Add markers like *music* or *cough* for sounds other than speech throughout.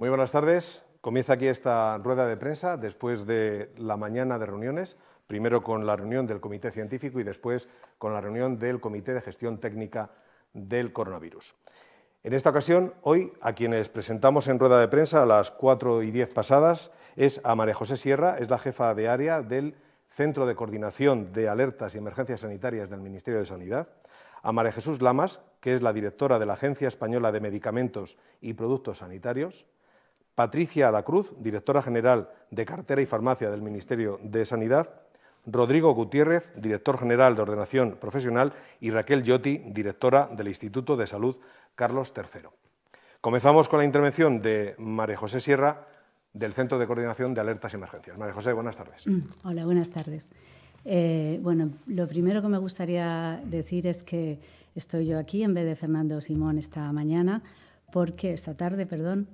Muy buenas tardes. Comienza aquí esta rueda de prensa después de la mañana de reuniones, primero con la reunión del Comité Científico y después con la reunión del Comité de Gestión Técnica del Coronavirus. En esta ocasión, hoy, a quienes presentamos en rueda de prensa a las 4 y 10 pasadas, es a María José Sierra, es la jefa de área del Centro de Coordinación de Alertas y Emergencias Sanitarias del Ministerio de Sanidad, a María Jesús Lamas, que es la directora de la Agencia Española de Medicamentos y Productos Sanitarios, Patricia Cruz, directora general de Cartera y Farmacia del Ministerio de Sanidad, Rodrigo Gutiérrez, director general de Ordenación Profesional, y Raquel Yotti, directora del Instituto de Salud Carlos III. Comenzamos con la intervención de María José Sierra, del Centro de Coordinación de Alertas y Emergencias. María José, buenas tardes. Mm, hola, buenas tardes. Eh, bueno, lo primero que me gustaría decir es que estoy yo aquí en vez de Fernando Simón esta mañana, porque esta tarde, perdón,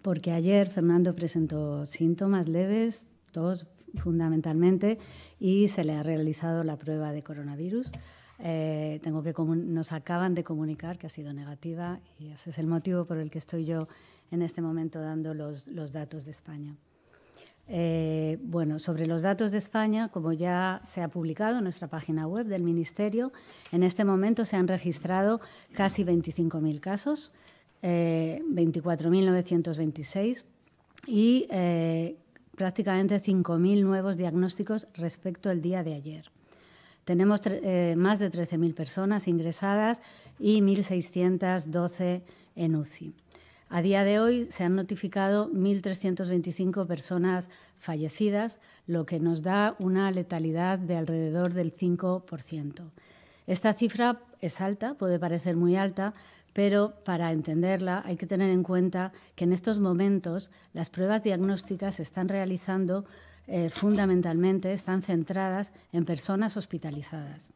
porque ayer Fernando presentó síntomas leves, tos fundamentalmente, y se le ha realizado la prueba de coronavirus. Eh, tengo que nos acaban de comunicar que ha sido negativa y ese es el motivo por el que estoy yo en este momento dando los, datos de España. Eh, bueno, sobre los datos de España, como ya se ha publicado en nuestra página web del Ministerio, en este momento se han registrado casi 25.000 casos, 24.926 eh, y eh, prácticamente 5.000 nuevos diagnósticos respecto al día de ayer. Tenemos eh, más de 13.000 personas ingresadas y 1.612 en UCI. A día de hoy se han notificado 1.325 personas fallecidas, lo que nos da una letalidad de alrededor del 5%. Esta cifra es alta, puede parecer muy alta, pero para entenderla hay que tener en cuenta que en estos momentos las pruebas diagnósticas se están realizando eh, fundamentalmente, están centradas en personas hospitalizadas.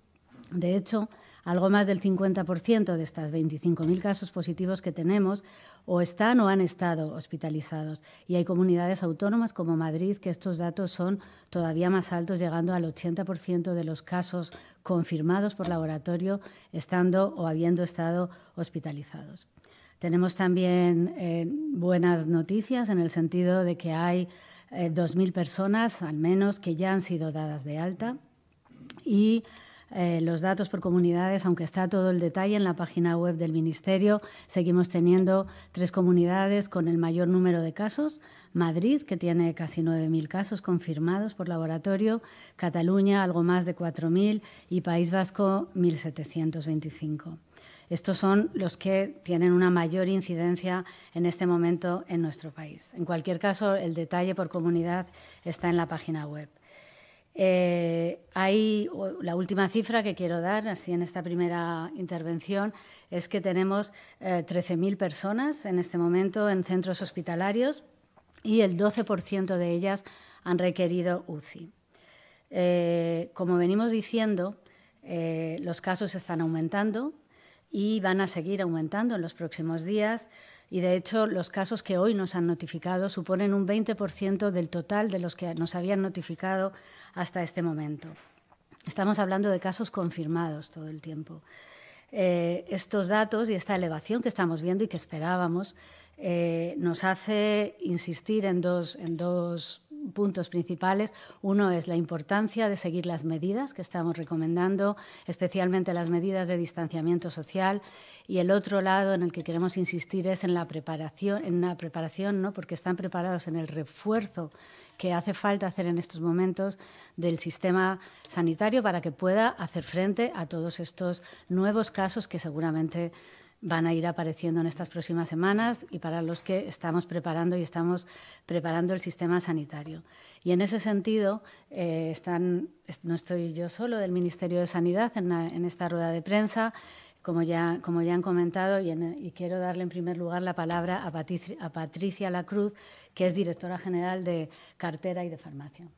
De hecho, algo más del 50% de estas 25.000 casos positivos que tenemos o están o han estado hospitalizados. Y hay comunidades autónomas como Madrid que estos datos son todavía más altos, llegando al 80% de los casos confirmados por laboratorio estando o habiendo estado hospitalizados. Tenemos también eh, buenas noticias en el sentido de que hay 2.000 eh, personas, al menos, que ya han sido dadas de alta y eh, los datos por comunidades, aunque está todo el detalle en la página web del Ministerio, seguimos teniendo tres comunidades con el mayor número de casos. Madrid, que tiene casi 9.000 casos confirmados por laboratorio, Cataluña, algo más de 4.000 y País Vasco, 1.725. Estos son los que tienen una mayor incidencia en este momento en nuestro país. En cualquier caso, el detalle por comunidad está en la página web. Eh, la última cifra que quiero dar, así en esta primera intervención, es que tenemos 13.000 eh, personas en este momento en centros hospitalarios y el 12% de ellas han requerido UCI. Eh, como venimos diciendo, los casos están aumentando y van a seguir aumentando en los próximos días y de hecho los casos que hoy nos han notificado suponen un 20% del total de los que nos habían notificado hasta este momento. Estamos hablando de casos confirmados todo el tiempo. Eh, estos datos y esta elevación que estamos viendo y que esperábamos eh, nos hace insistir en dos, en dos puntos principales. Uno es la importancia de seguir las medidas que estamos recomendando, especialmente las medidas de distanciamiento social. Y el otro lado en el que queremos insistir es en la preparación, en preparación, ¿no? porque están preparados en el refuerzo que hace falta hacer en estos momentos del sistema sanitario para que pueda hacer frente a todos estos nuevos casos que seguramente van a ir apareciendo en estas próximas semanas y para los que estamos preparando y estamos preparando el sistema sanitario. Y en ese sentido, eh, están, no estoy yo solo del Ministerio de Sanidad en, esta rueda de prensa, como ya, como ya han comentado, y, quiero darle en primer lugar la palabra a, a Patricia Lacruz, que es directora general de cartera y de farmacia,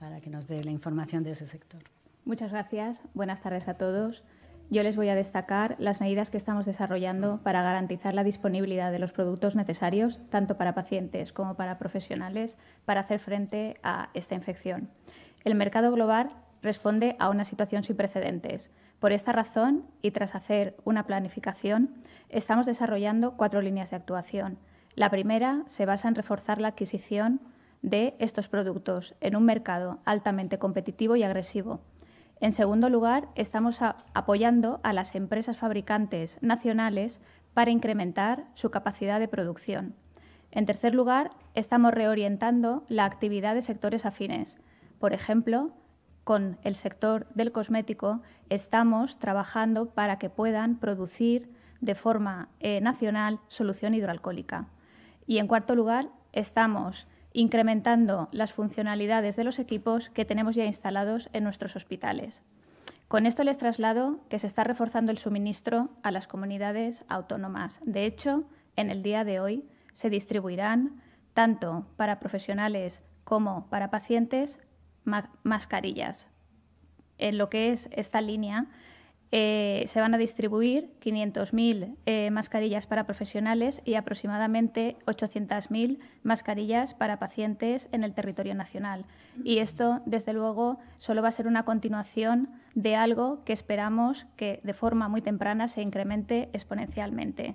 para que nos dé la información de ese sector. Muchas gracias. Buenas tardes a todos yo les voy a destacar las medidas que estamos desarrollando para garantizar la disponibilidad de los productos necesarios, tanto para pacientes como para profesionales, para hacer frente a esta infección. El mercado global responde a una situación sin precedentes. Por esta razón, y tras hacer una planificación, estamos desarrollando cuatro líneas de actuación. La primera se basa en reforzar la adquisición de estos productos en un mercado altamente competitivo y agresivo, en segundo lugar, estamos apoyando a las empresas fabricantes nacionales para incrementar su capacidad de producción. En tercer lugar, estamos reorientando la actividad de sectores afines. Por ejemplo, con el sector del cosmético estamos trabajando para que puedan producir de forma eh, nacional solución hidroalcohólica. Y en cuarto lugar, estamos incrementando las funcionalidades de los equipos que tenemos ya instalados en nuestros hospitales. Con esto les traslado que se está reforzando el suministro a las comunidades autónomas. De hecho, en el día de hoy se distribuirán, tanto para profesionales como para pacientes, mascarillas. En lo que es esta línea, eh, se van a distribuir 500.000 eh, mascarillas para profesionales y aproximadamente 800.000 mascarillas para pacientes en el territorio nacional. Y esto, desde luego, solo va a ser una continuación de algo que esperamos que de forma muy temprana se incremente exponencialmente.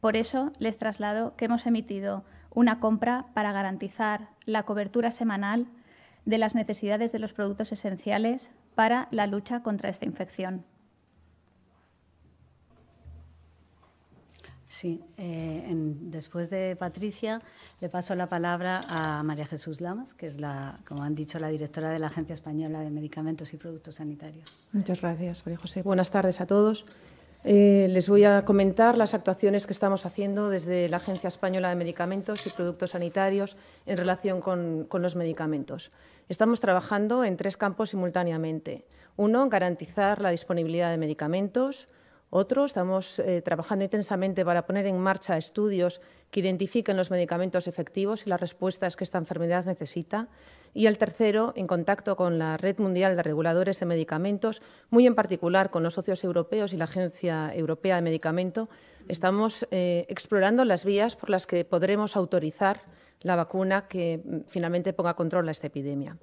Por eso les traslado que hemos emitido una compra para garantizar la cobertura semanal de las necesidades de los productos esenciales para la lucha contra esta infección. Sí, eh, después de Patricia le paso la palabra a María Jesús Lamas, que es la, como han dicho, la directora de la Agencia Española de Medicamentos y Productos Sanitarios. Muchas gracias, María José. Buenas tardes a todos. Eh, les voy a comentar las actuaciones que estamos haciendo desde la Agencia Española de Medicamentos y Productos Sanitarios en relación con, con los medicamentos. Estamos trabajando en tres campos simultáneamente. Uno, garantizar la disponibilidad de medicamentos. Otro, estamos eh, trabajando intensamente para poner en marcha estudios que identifiquen los medicamentos efectivos y las respuestas que esta enfermedad necesita. Y el tercero, en contacto con la Red Mundial de Reguladores de Medicamentos, muy en particular con los socios europeos y la Agencia Europea de Medicamento, estamos eh, explorando las vías por las que podremos autorizar la vacuna que mm, finalmente ponga control a esta epidemia.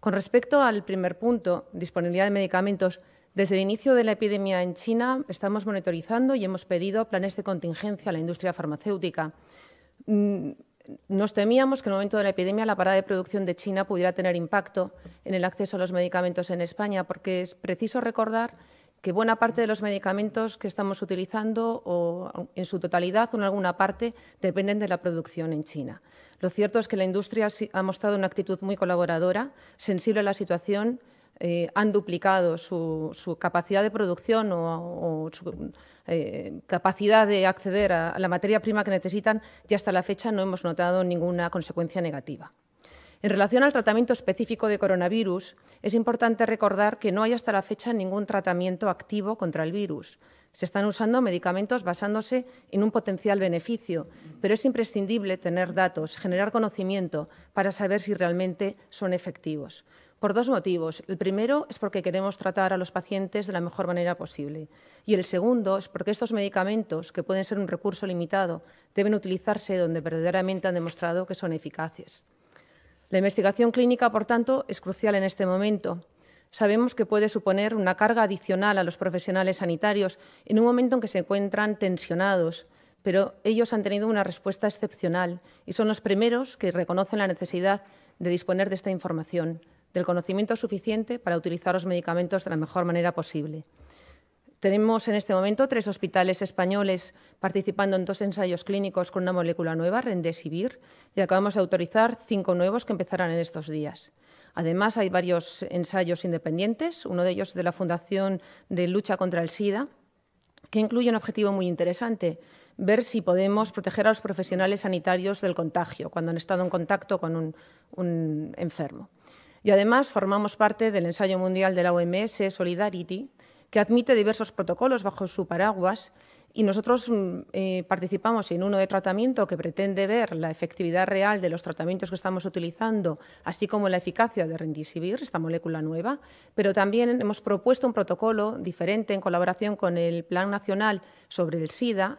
Con respecto al primer punto, disponibilidad de medicamentos, desde el inicio de la epidemia en China estamos monitorizando y hemos pedido planes de contingencia a la industria farmacéutica. Mm, nos temíamos que en el momento de la epidemia la parada de producción de China pudiera tener impacto en el acceso a los medicamentos en España, porque es preciso recordar que buena parte de los medicamentos que estamos utilizando, o en su totalidad o en alguna parte, dependen de la producción en China. Lo cierto es que la industria ha mostrado una actitud muy colaboradora, sensible a la situación eh, han duplicado su, capacidad de producción o, su eh, capacidad de acceder a la materia prima que necesitan y hasta la fecha no hemos notado ninguna consecuencia negativa. En relación al tratamiento específico de coronavirus, es importante recordar que no hay hasta la fecha ningún tratamiento activo contra el virus. Se están usando medicamentos basándose en un potencial beneficio, pero es imprescindible tener datos, generar conocimiento para saber si realmente son efectivos. Por dos motivos. El primero es porque queremos tratar a los pacientes de la mejor manera posible. Y el segundo es porque estos medicamentos, que pueden ser un recurso limitado, deben utilizarse donde verdaderamente han demostrado que son eficaces. La investigación clínica, por tanto, es crucial en este momento. Sabemos que puede suponer una carga adicional a los profesionales sanitarios en un momento en que se encuentran tensionados, pero ellos han tenido una respuesta excepcional y son los primeros que reconocen la necesidad de disponer de esta información del conocimiento suficiente para utilizar los medicamentos de la mejor manera posible. Tenemos en este momento tres hospitales españoles participando en dos ensayos clínicos con una molécula nueva, Rendesivir, y acabamos de autorizar cinco nuevos que empezarán en estos días. Además, hay varios ensayos independientes, uno de ellos de la Fundación de Lucha contra el SIDA, que incluye un objetivo muy interesante, ver si podemos proteger a los profesionales sanitarios del contagio cuando han estado en contacto con un enfermo. Y además formamos parte del ensayo mundial de la OMS Solidarity, que admite diversos protocolos bajo su paraguas y nosotros mm, eh, participamos en uno de tratamiento que pretende ver la efectividad real de los tratamientos que estamos utilizando, así como la eficacia de Rendisivir, esta molécula nueva, pero también hemos propuesto un protocolo diferente en colaboración con el Plan Nacional sobre el SIDA,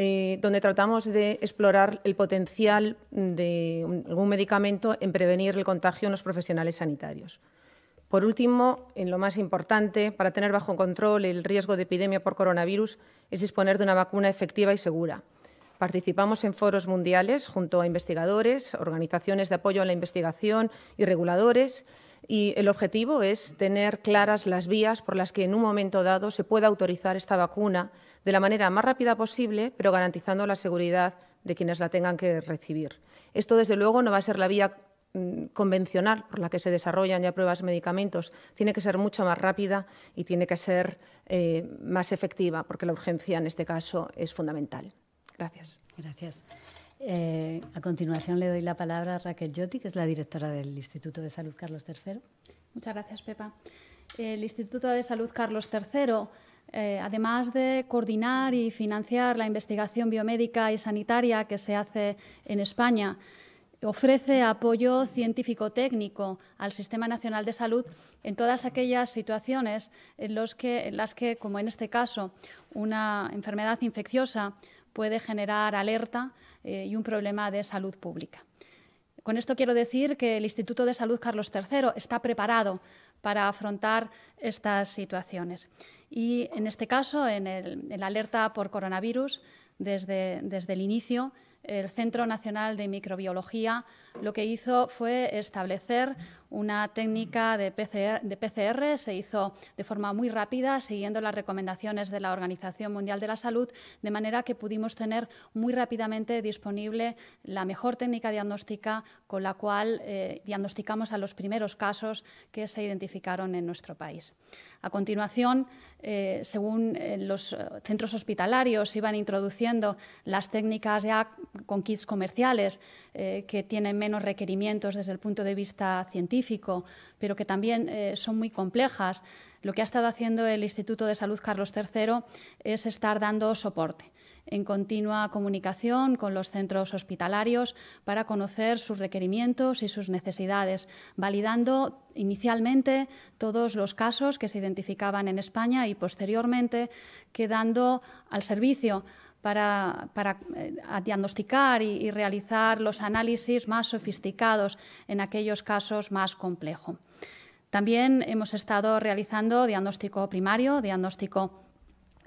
eh, donde tratamos de explorar el potencial de algún medicamento en prevenir el contagio en los profesionales sanitarios. Por último, en lo más importante, para tener bajo control el riesgo de epidemia por coronavirus es disponer de una vacuna efectiva y segura. Participamos en foros mundiales junto a investigadores, organizaciones de apoyo a la investigación y reguladores y el objetivo es tener claras las vías por las que en un momento dado se pueda autorizar esta vacuna de la manera más rápida posible, pero garantizando la seguridad de quienes la tengan que recibir. Esto, desde luego, no va a ser la vía mm, convencional por la que se desarrollan ya pruebas de medicamentos tiene que ser mucho más rápida y tiene que ser eh, más efectiva, porque la urgencia en este caso es fundamental. Gracias. Eh, a continuación le doy la palabra a Raquel Yotti, que es la directora del Instituto de Salud Carlos III. Muchas gracias, Pepa. El Instituto de Salud Carlos III, eh, además de coordinar y financiar la investigación biomédica y sanitaria que se hace en España, ofrece apoyo científico-técnico al Sistema Nacional de Salud en todas aquellas situaciones en las que, como en este caso, una enfermedad infecciosa puede generar alerta eh, y un problema de salud pública. Con esto quiero decir que el Instituto de Salud Carlos III está preparado para afrontar estas situaciones. Y en este caso, en, el, la alerta por coronavirus, desde el inicio, el Centro Nacional de Microbiología lo que hizo fue establecer una técnica de PCR, de PCR, se hizo de forma muy rápida, siguiendo las recomendaciones de la Organización Mundial de la Salud, de manera que pudimos tener muy rápidamente disponible la mejor técnica diagnóstica con la cual eh, diagnosticamos a los primeros casos que se identificaron en nuestro país. A continuación, eh, según eh, los centros hospitalarios iban introduciendo las técnicas ya con kits comerciales que tienen menos requerimientos desde el punto de vista científico, pero que también eh, son muy complejas, lo que ha estado haciendo el Instituto de Salud Carlos III es estar dando soporte en continua comunicación con los centros hospitalarios para conocer sus requerimientos y sus necesidades, validando inicialmente todos los casos que se identificaban en España y posteriormente quedando al servicio para, eh, diagnosticar y, realizar los análisis más sofisticados en aquellos casos más complejos. También hemos estado realizando diagnóstico primario, diagnóstico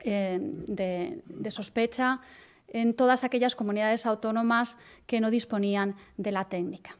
eh, de sospecha en todas aquellas comunidades autónomas que no disponían de la técnica.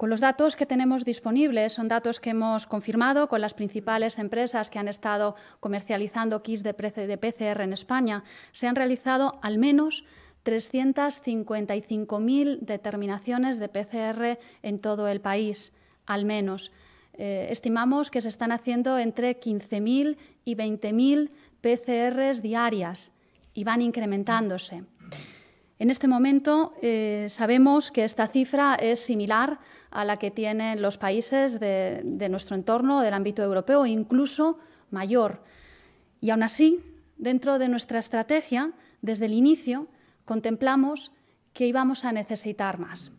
Con los datos que tenemos disponibles, son datos que hemos confirmado con las principales empresas que han estado comercializando kits de PCR en España, se han realizado al menos 355.000 determinaciones de PCR en todo el país, al menos. Eh, estimamos que se están haciendo entre 15.000 y 20.000 PCRs diarias y van incrementándose. En este momento eh, sabemos que esta cifra es similar a la que tienen los países de, nuestro entorno, del ámbito europeo, e incluso mayor. Y aún así, dentro de nuestra estrategia, desde el inicio, contemplamos que íbamos a necesitar más.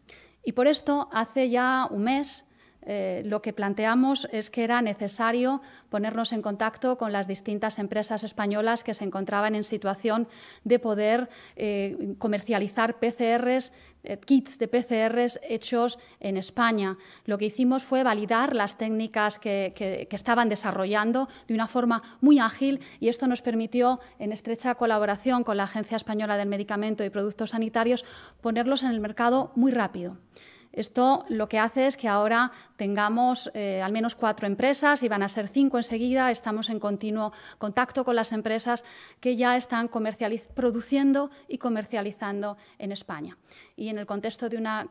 Y por esto, hace ya un mes, eh, lo que planteamos es que era necesario ponernos en contacto con las distintas empresas españolas que se encontraban en situación de poder eh, comercializar PCRs eh, kits de PCRs hechos en España. Lo que hicimos fue validar las técnicas que, que, estaban desarrollando de una forma muy ágil y esto nos permitió, en estrecha colaboración con la Agencia Española del Medicamento y Productos Sanitarios, ponerlos en el mercado muy rápido. Esto lo que hace es que ahora tengamos eh, al menos cuatro empresas y van a ser cinco enseguida. Estamos en continuo contacto con las empresas que ya están produciendo y comercializando en España. Y en el contexto de una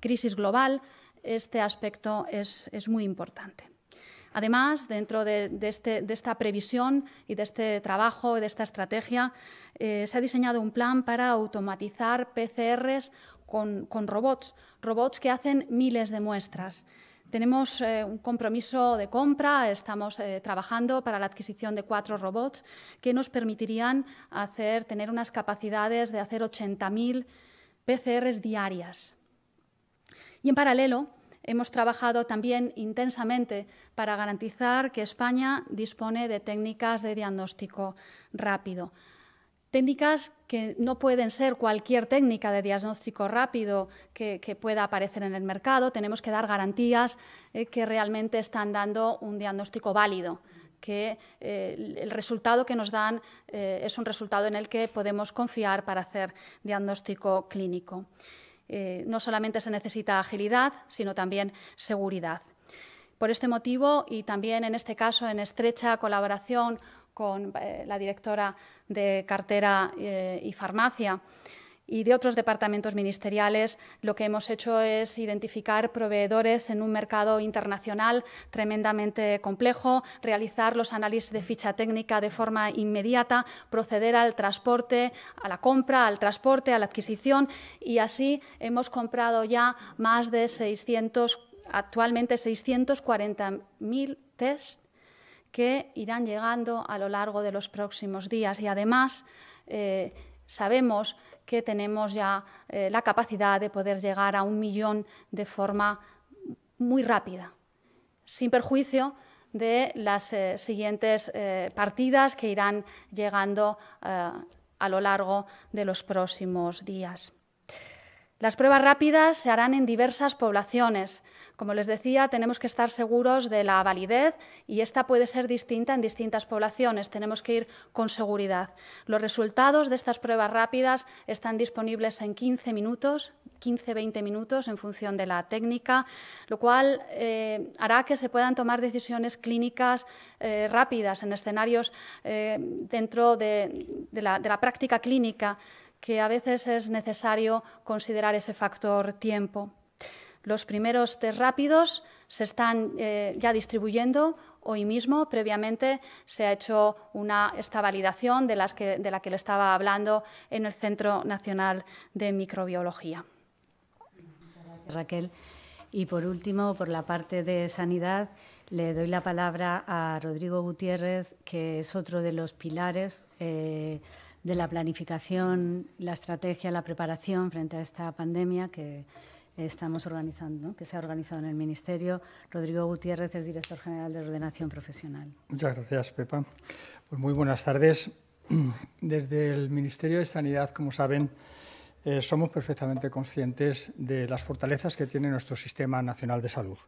crisis global, este aspecto es, muy importante. Además, dentro este, de, esta previsión y de este trabajo, de esta estrategia, eh, se ha diseñado un plan para automatizar PCRs con robots robots que hacen miles de muestras. Tenemos eh, un compromiso de compra, estamos eh, trabajando para la adquisición de cuatro robots que nos permitirían tener unas capacidades de hacer 80.000 PCRs diarias. Y en paralelo, hemos trabajado también intensamente para garantizar que España dispone de técnicas de diagnóstico rápido. Técnicas que no pueden ser cualquier técnica de diagnóstico rápido que, pueda aparecer en el mercado. Tenemos que dar garantías eh, que realmente están dando un diagnóstico válido que eh, el resultado que nos dan eh, es un resultado en el que podemos confiar para hacer diagnóstico clínico. no solamente se necesita agilidad, sino también seguridad. Por este motivo y también en este caso en estrecha colaboración con eh, la directora de cartera eh, y farmacia y de otros departamentos ministeriales, lo que hemos hecho es identificar proveedores en un mercado internacional tremendamente complejo, realizar los análisis de ficha técnica de forma inmediata, proceder al transporte, a la compra, al transporte, a la adquisición y así hemos comprado ya más de 600, actualmente 640.000 test que irán llegando a lo largo de los próximos días. Y además eh, sabemos que tenemos ya eh, la capacidad de poder llegar a un millón de forma muy rápida, sin perjuicio de las eh, siguientes partidas que irán llegando a lo largo de los próximos días. Las pruebas rápidas se harán en diversas poblaciones como les decía, tenemos que estar seguros de la validez y esta puede ser distinta en distintas poblaciones. Tenemos que ir con seguridad. Los resultados de estas pruebas rápidas están disponibles en 15 minutos, 15-20 minutos en función de la técnica, lo cual eh, hará que se puedan tomar decisiones clínicas eh, rápidas en escenarios eh, dentro de la práctica clínica que a veces es necesario considerar ese factor tiempo. Los primeros test rápidos se están eh, ya distribuyendo. Hoy mismo, previamente, se ha hecho una, esta validación de, las que, de la que le estaba hablando en el Centro Nacional de Microbiología. Raquel. Y por último, por la parte de sanidad, le doy la palabra a Rodrigo Gutiérrez, que es otro de los pilares eh, de la planificación, la estrategia, la preparación frente a esta pandemia que estamos organizando, que se ha organizado en el Ministerio. Rodrigo Gutiérrez es director general de Ordenación Profesional. Muchas gracias, Pepa. Pues muy buenas tardes. *clears throat* Desde el Ministerio de Sanidad, como saben, eh, somos perfectamente conscientes de las fortalezas que tiene nuestro Sistema Nacional de Salud.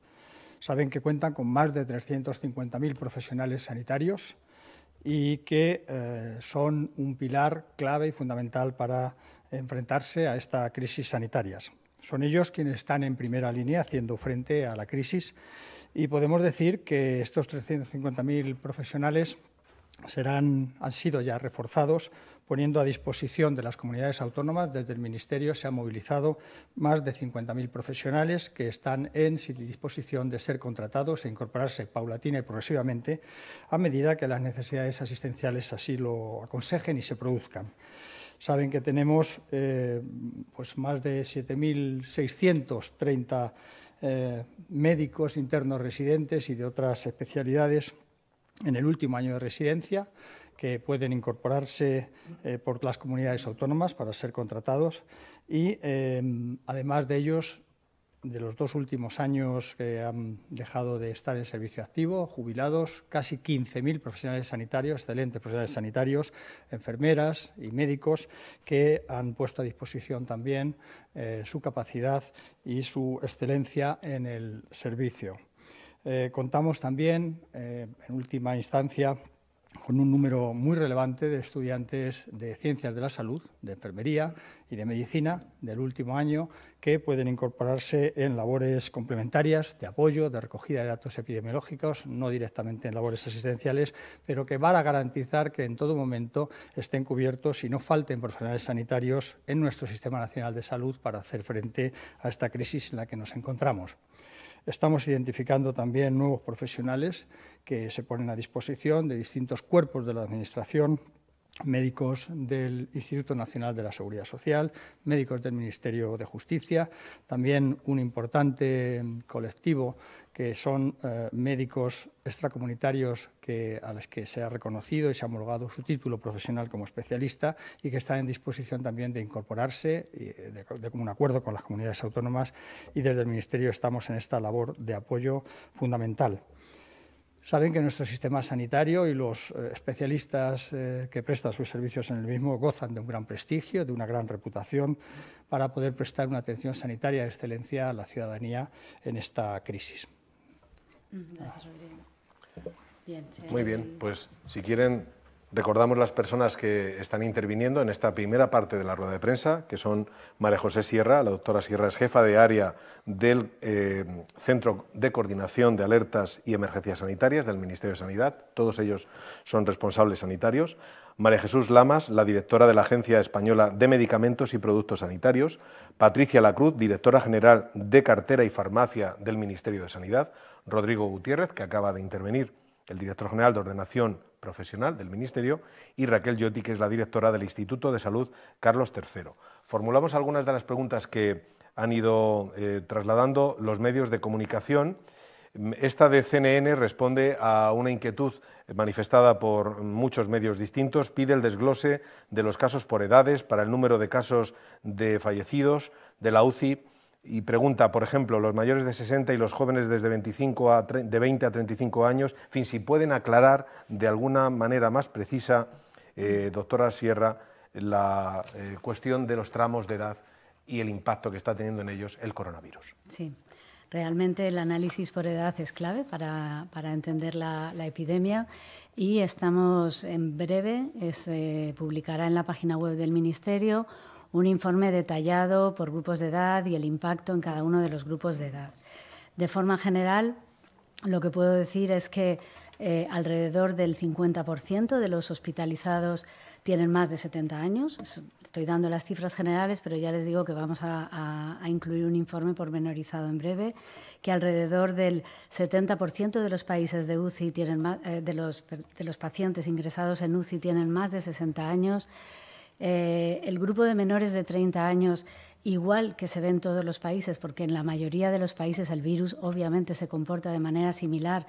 Saben que cuentan con más de 350.000 profesionales sanitarios y que eh, son un pilar clave y fundamental para enfrentarse a esta crisis sanitaria. Son ellos quienes están en primera línea haciendo frente a la crisis y podemos decir que estos 350.000 profesionales han sido ya reforzados poniendo a disposición de las comunidades autónomas, desde el Ministerio se han movilizado más de 50.000 profesionales que están en disposición de ser contratados e incorporarse paulatina y progresivamente a medida que las necesidades asistenciales así lo aconsejen y se produzcan saben que tenemos eh, pues más de 7.630 eh, médicos internos residentes y de otras especialidades en el último año de residencia que pueden incorporarse eh, por las comunidades autónomas para ser contratados y además de ellos de los dos últimos años que han dejado de estar en servicio activo, jubilados, casi 15.000 profesionales sanitarios, excelentes profesionales sanitarios, enfermeras y médicos que han puesto a disposición también eh, su capacidad y su excelencia en el servicio. Eh, contamos también, eh, en última instancia, con un número muy relevante de estudiantes de ciencias de la salud, de enfermería y de medicina del último año que pueden incorporarse en labores complementarias de apoyo, de recogida de datos epidemiológicos, no directamente en labores asistenciales, pero que van a garantizar que en todo momento estén cubiertos y no falten profesionales sanitarios en nuestro Sistema Nacional de Salud para hacer frente a esta crisis en la que nos encontramos. Estamos identificando también nuevos profesionales que se ponen a disposición de distintos cuerpos de la Administración médicos del Instituto Nacional de la Seguridad Social, médicos del Ministerio de Justicia, también un importante colectivo que son eh, médicos extracomunitarios a los que se ha reconocido y se ha homologado su título profesional como especialista y que están en disposición también de incorporarse eh, de, un acuerdo con las comunidades autónomas y desde el Ministerio estamos en esta labor de apoyo fundamental saben que nuestro sistema sanitario y los eh, especialistas eh, que prestan sus servicios en el mismo gozan de un gran prestigio, de una gran reputación para poder prestar una atención sanitaria de excelencia a la ciudadanía en esta crisis. Muy bien, pues si quieren Recordamos las personas que están interviniendo en esta primera parte de la rueda de prensa, que son María José Sierra, la doctora Sierra es jefa de área del eh, Centro de Coordinación de Alertas y Emergencias Sanitarias del Ministerio de Sanidad, todos ellos son responsables sanitarios. María Jesús Lamas, la directora de la Agencia Española de Medicamentos y Productos Sanitarios. Patricia Lacruz, directora general de Cartera y Farmacia del Ministerio de Sanidad. Rodrigo Gutiérrez, que acaba de intervenir el director general de Ordenación Profesional del Ministerio, y Raquel Yotti, que es la directora del Instituto de Salud Carlos III. Formulamos algunas de las preguntas que han ido eh, trasladando los medios de comunicación. Mm, esta de CNN responde a una inquietud manifestada por muchos medios distintos. Pide el desglose de los casos por edades, para el número de casos de fallecidos, de la UCI y pregunta, por ejemplo, los mayores de 60 y los jóvenes desde 25 a de 20 a 35 años, fin, si pueden aclarar de alguna manera más precisa, eh, doctora Sierra, la eh, cuestión de los tramos de edad y el impacto que está teniendo en ellos el coronavirus. Sí, realmente el análisis por edad es clave para, entender la, epidemia y estamos en breve, se eh, publicará en la página web del Ministerio un informe detallado por grupos de edad y el impacto en cada uno de los grupos de edad. De forma general, lo que puedo decir es que eh, alrededor del 50% de los hospitalizados tienen más de 70 años. Estoy dando las cifras generales, pero ya les digo que vamos a, incluir un informe pormenorizado en breve, que alrededor del 70% de los países de UCI tienen eh, de, los, de los pacientes ingresados en UCI tienen más de 60 años eh, el grupo de menores de 30 años, igual que se ve en todos los países, porque en la mayoría de los países el virus obviamente se comporta de manera similar,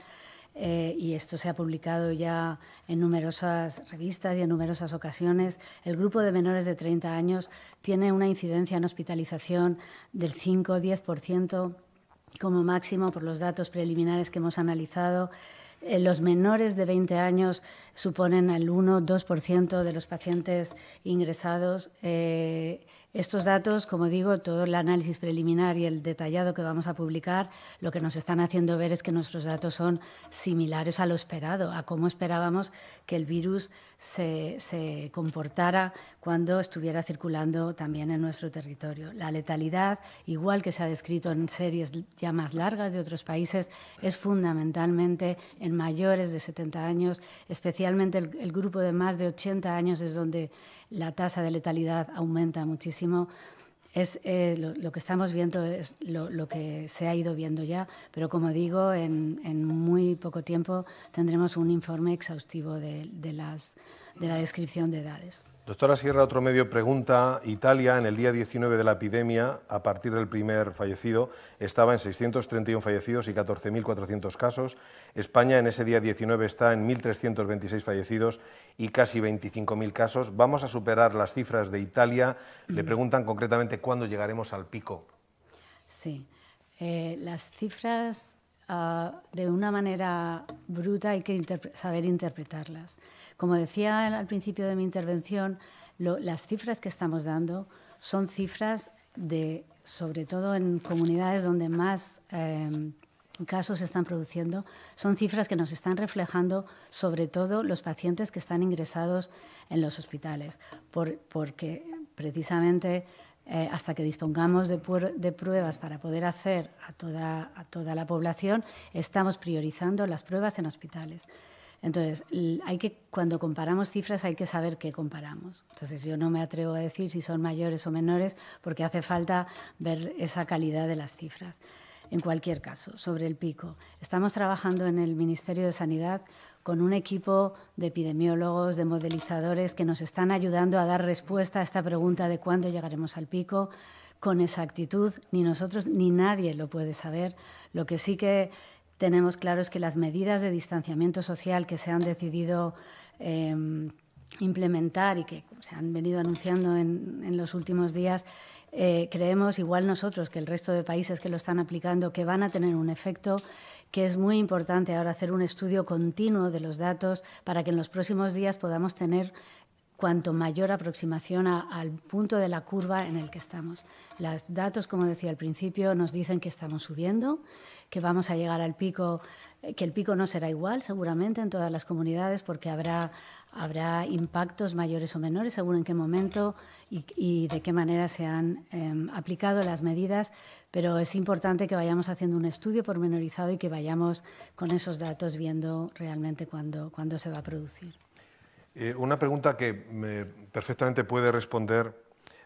eh, y esto se ha publicado ya en numerosas revistas y en numerosas ocasiones, el grupo de menores de 30 años tiene una incidencia en hospitalización del 5-10% como máximo por los datos preliminares que hemos analizado eh, los menores de 20 años suponen al 1-2% de los pacientes ingresados eh, estos datos, como digo, todo el análisis preliminar y el detallado que vamos a publicar, lo que nos están haciendo ver es que nuestros datos son similares a lo esperado, a cómo esperábamos que el virus se, comportara cuando estuviera circulando también en nuestro territorio. La letalidad, igual que se ha descrito en series ya más largas de otros países, es fundamentalmente en mayores de 70 años, especialmente el, el grupo de más de 80 años es donde la tasa de letalidad aumenta muchísimo. Es, eh, lo, que estamos viendo es lo, que se ha ido viendo ya, pero como digo, en, muy poco tiempo tendremos un informe exhaustivo de, de la descripción de edades. Doctora Sierra, otro medio pregunta, Italia en el día 19 de la epidemia, a partir del primer fallecido, estaba en 631 fallecidos y 14.400 casos, España en ese día 19 está en 1.326 fallecidos y casi 25.000 casos. Vamos a superar las cifras de Italia. Le preguntan concretamente cuándo llegaremos al pico. Sí, eh, las cifras ah, de una manera bruta hay que saber interpretarlas. Como decía al principio de mi intervención, las cifras que estamos dando son cifras de, sobre todo en comunidades donde más... Em, casos se están produciendo, son cifras que nos están reflejando sobre todo los pacientes que están ingresados en los hospitales, porque precisamente eh, hasta que dispongamos de, pruebas para poder hacer a toda, a toda la población, estamos priorizando las pruebas en hospitales. Entonces, hay que, cuando comparamos cifras hay que saber qué comparamos. Entonces, yo no me atrevo a decir si son mayores o menores porque hace falta ver esa calidad de las cifras en cualquier caso, sobre el pico. Estamos trabajando en el Ministerio de Sanidad con un equipo de epidemiólogos, de modelizadores que nos están ayudando a dar respuesta a esta pregunta de cuándo llegaremos al pico. Con exactitud, ni nosotros ni nadie lo puede saber. Lo que sí que tenemos claro es que las medidas de distanciamiento social que se han decidido em, implementar y que se han venido anunciando en, en los últimos días, eh, creemos, igual nosotros que el resto de países que lo están aplicando, que van a tener un efecto, que es muy importante ahora hacer un estudio continuo de los datos para que en los próximos días podamos tener cuanto mayor aproximación al punto de la curva en el que estamos. Los datos, como decía al principio, nos dicen que estamos subiendo, que vamos a llegar al pico, eh, que el pico no será igual seguramente en todas las comunidades porque habrá, impactos mayores o menores según en qué momento y, de qué manera se han em, aplicado las medidas, pero es importante que vayamos haciendo un estudio pormenorizado y que vayamos con esos datos viendo realmente cuándo se va a producir. Eh, una pregunta que me perfectamente puede responder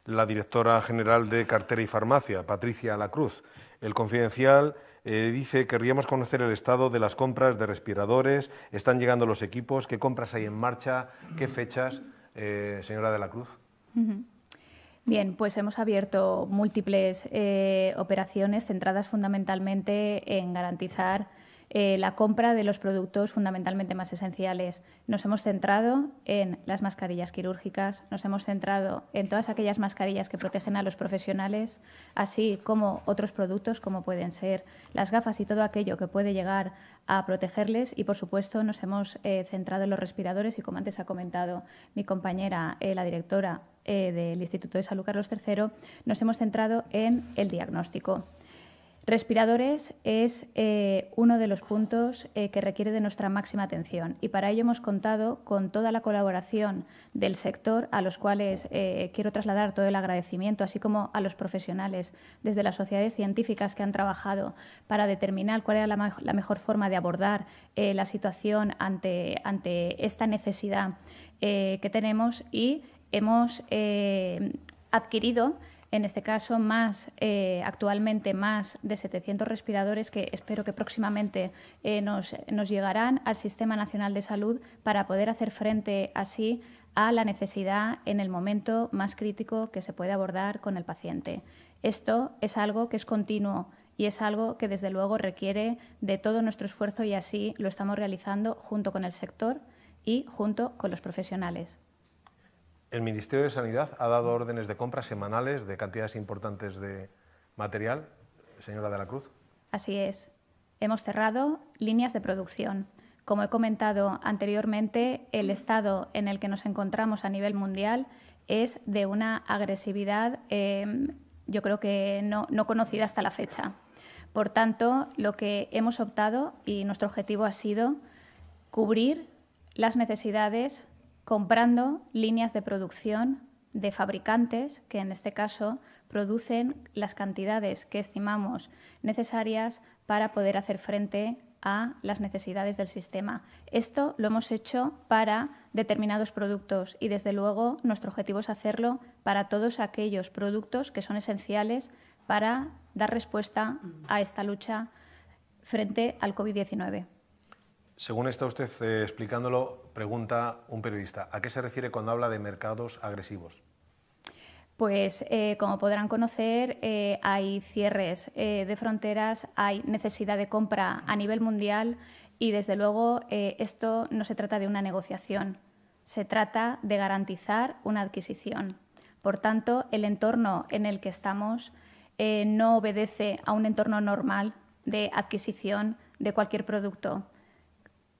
la directora general de Cartera y Farmacia, Patricia Cruz. El confidencial dice eh, dice, querríamos conocer el estado de las compras de respiradores, están llegando los equipos, qué compras hay en marcha, qué fechas, eh, señora de la Cruz. Bien, pues hemos abierto múltiples operaciones centradas fundamentalmente en garantizar eh, la compra de los productos fundamentalmente más esenciales. Nos hemos centrado en las mascarillas quirúrgicas, nos hemos centrado en todas aquellas mascarillas que protegen a los profesionales, así como otros productos como pueden ser las gafas y todo aquello que puede llegar a protegerles. Y, por supuesto, nos hemos eh, centrado en los respiradores y, como antes ha comentado mi compañera, eh, la directora del Instituto de Salud Carlos III, nos hemos centrado en el diagnóstico. Respiradores es eh, uno de los puntos eh, que requiere de nuestra máxima atención y para ello hemos contado con toda la colaboración del sector a los cuales eh, quiero trasladar todo el agradecimiento, así como a los profesionales desde las sociedades científicas que han trabajado para determinar cuál era la, mejor forma de abordar la situación ante, ante esta necesidad que tenemos y hemos adquirido en este caso más eh, actualmente más de 700 respiradores que espero que próximamente eh, nos, nos llegarán al Sistema Nacional de Salud para poder hacer frente así a la necesidad en el momento más crítico que se puede abordar con el paciente. Esto es algo que es continuo y es algo que desde luego requiere de todo nuestro esfuerzo y así lo estamos realizando junto con el sector y junto con los profesionales. El Ministerio de Sanidad ha dado órdenes de compra semanales de cantidades importantes de material. Señora de la Cruz. Así es. Hemos cerrado líneas de producción. Como he comentado anteriormente, el estado en el que nos encontramos a nivel mundial es de una agresividad em, yo creo que no, no conocida hasta la fecha. Por tanto, lo que hemos optado y nuestro objetivo ha sido cubrir las necesidades comprando líneas de producción de fabricantes que en este caso producen las cantidades que estimamos necesarias para poder hacer frente a las necesidades del sistema. Esto lo hemos hecho para determinados productos y, desde luego, nuestro objetivo es hacerlo para todos aquellos productos que son esenciales para dar respuesta a esta lucha frente al COVID-19. Según está usted eh, explicándolo, pregunta un periodista, ¿a qué se refiere cuando habla de mercados agresivos? Pues eh, como podrán conocer, eh, hay cierres de fronteras, hay necesidad de compra a nivel mundial y desde luego esto no se trata de una negociación, se trata de garantizar una adquisición. Por tanto, el entorno en el que estamos no obedece a un entorno normal de adquisición de cualquier producto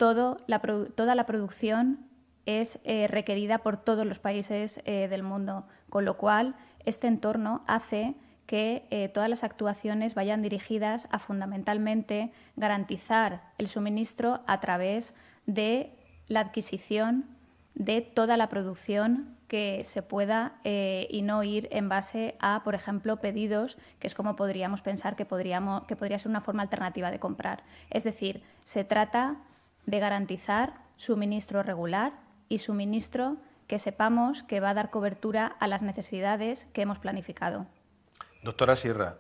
toda la producción es eh, requerida por todos los países eh, del mundo, con lo cual este entorno hace que eh, todas las actuaciones vayan dirigidas a fundamentalmente garantizar el suministro a través de la adquisición de toda la producción que se pueda y no ir en base a, por ejemplo, pedidos, que es como podríamos pensar que, que podría ser una forma alternativa de comprar. Es decir, se trata de garantizar suministro regular y suministro que sepamos que va a dar cobertura a las necesidades que hemos planificado. Doctora Sierra,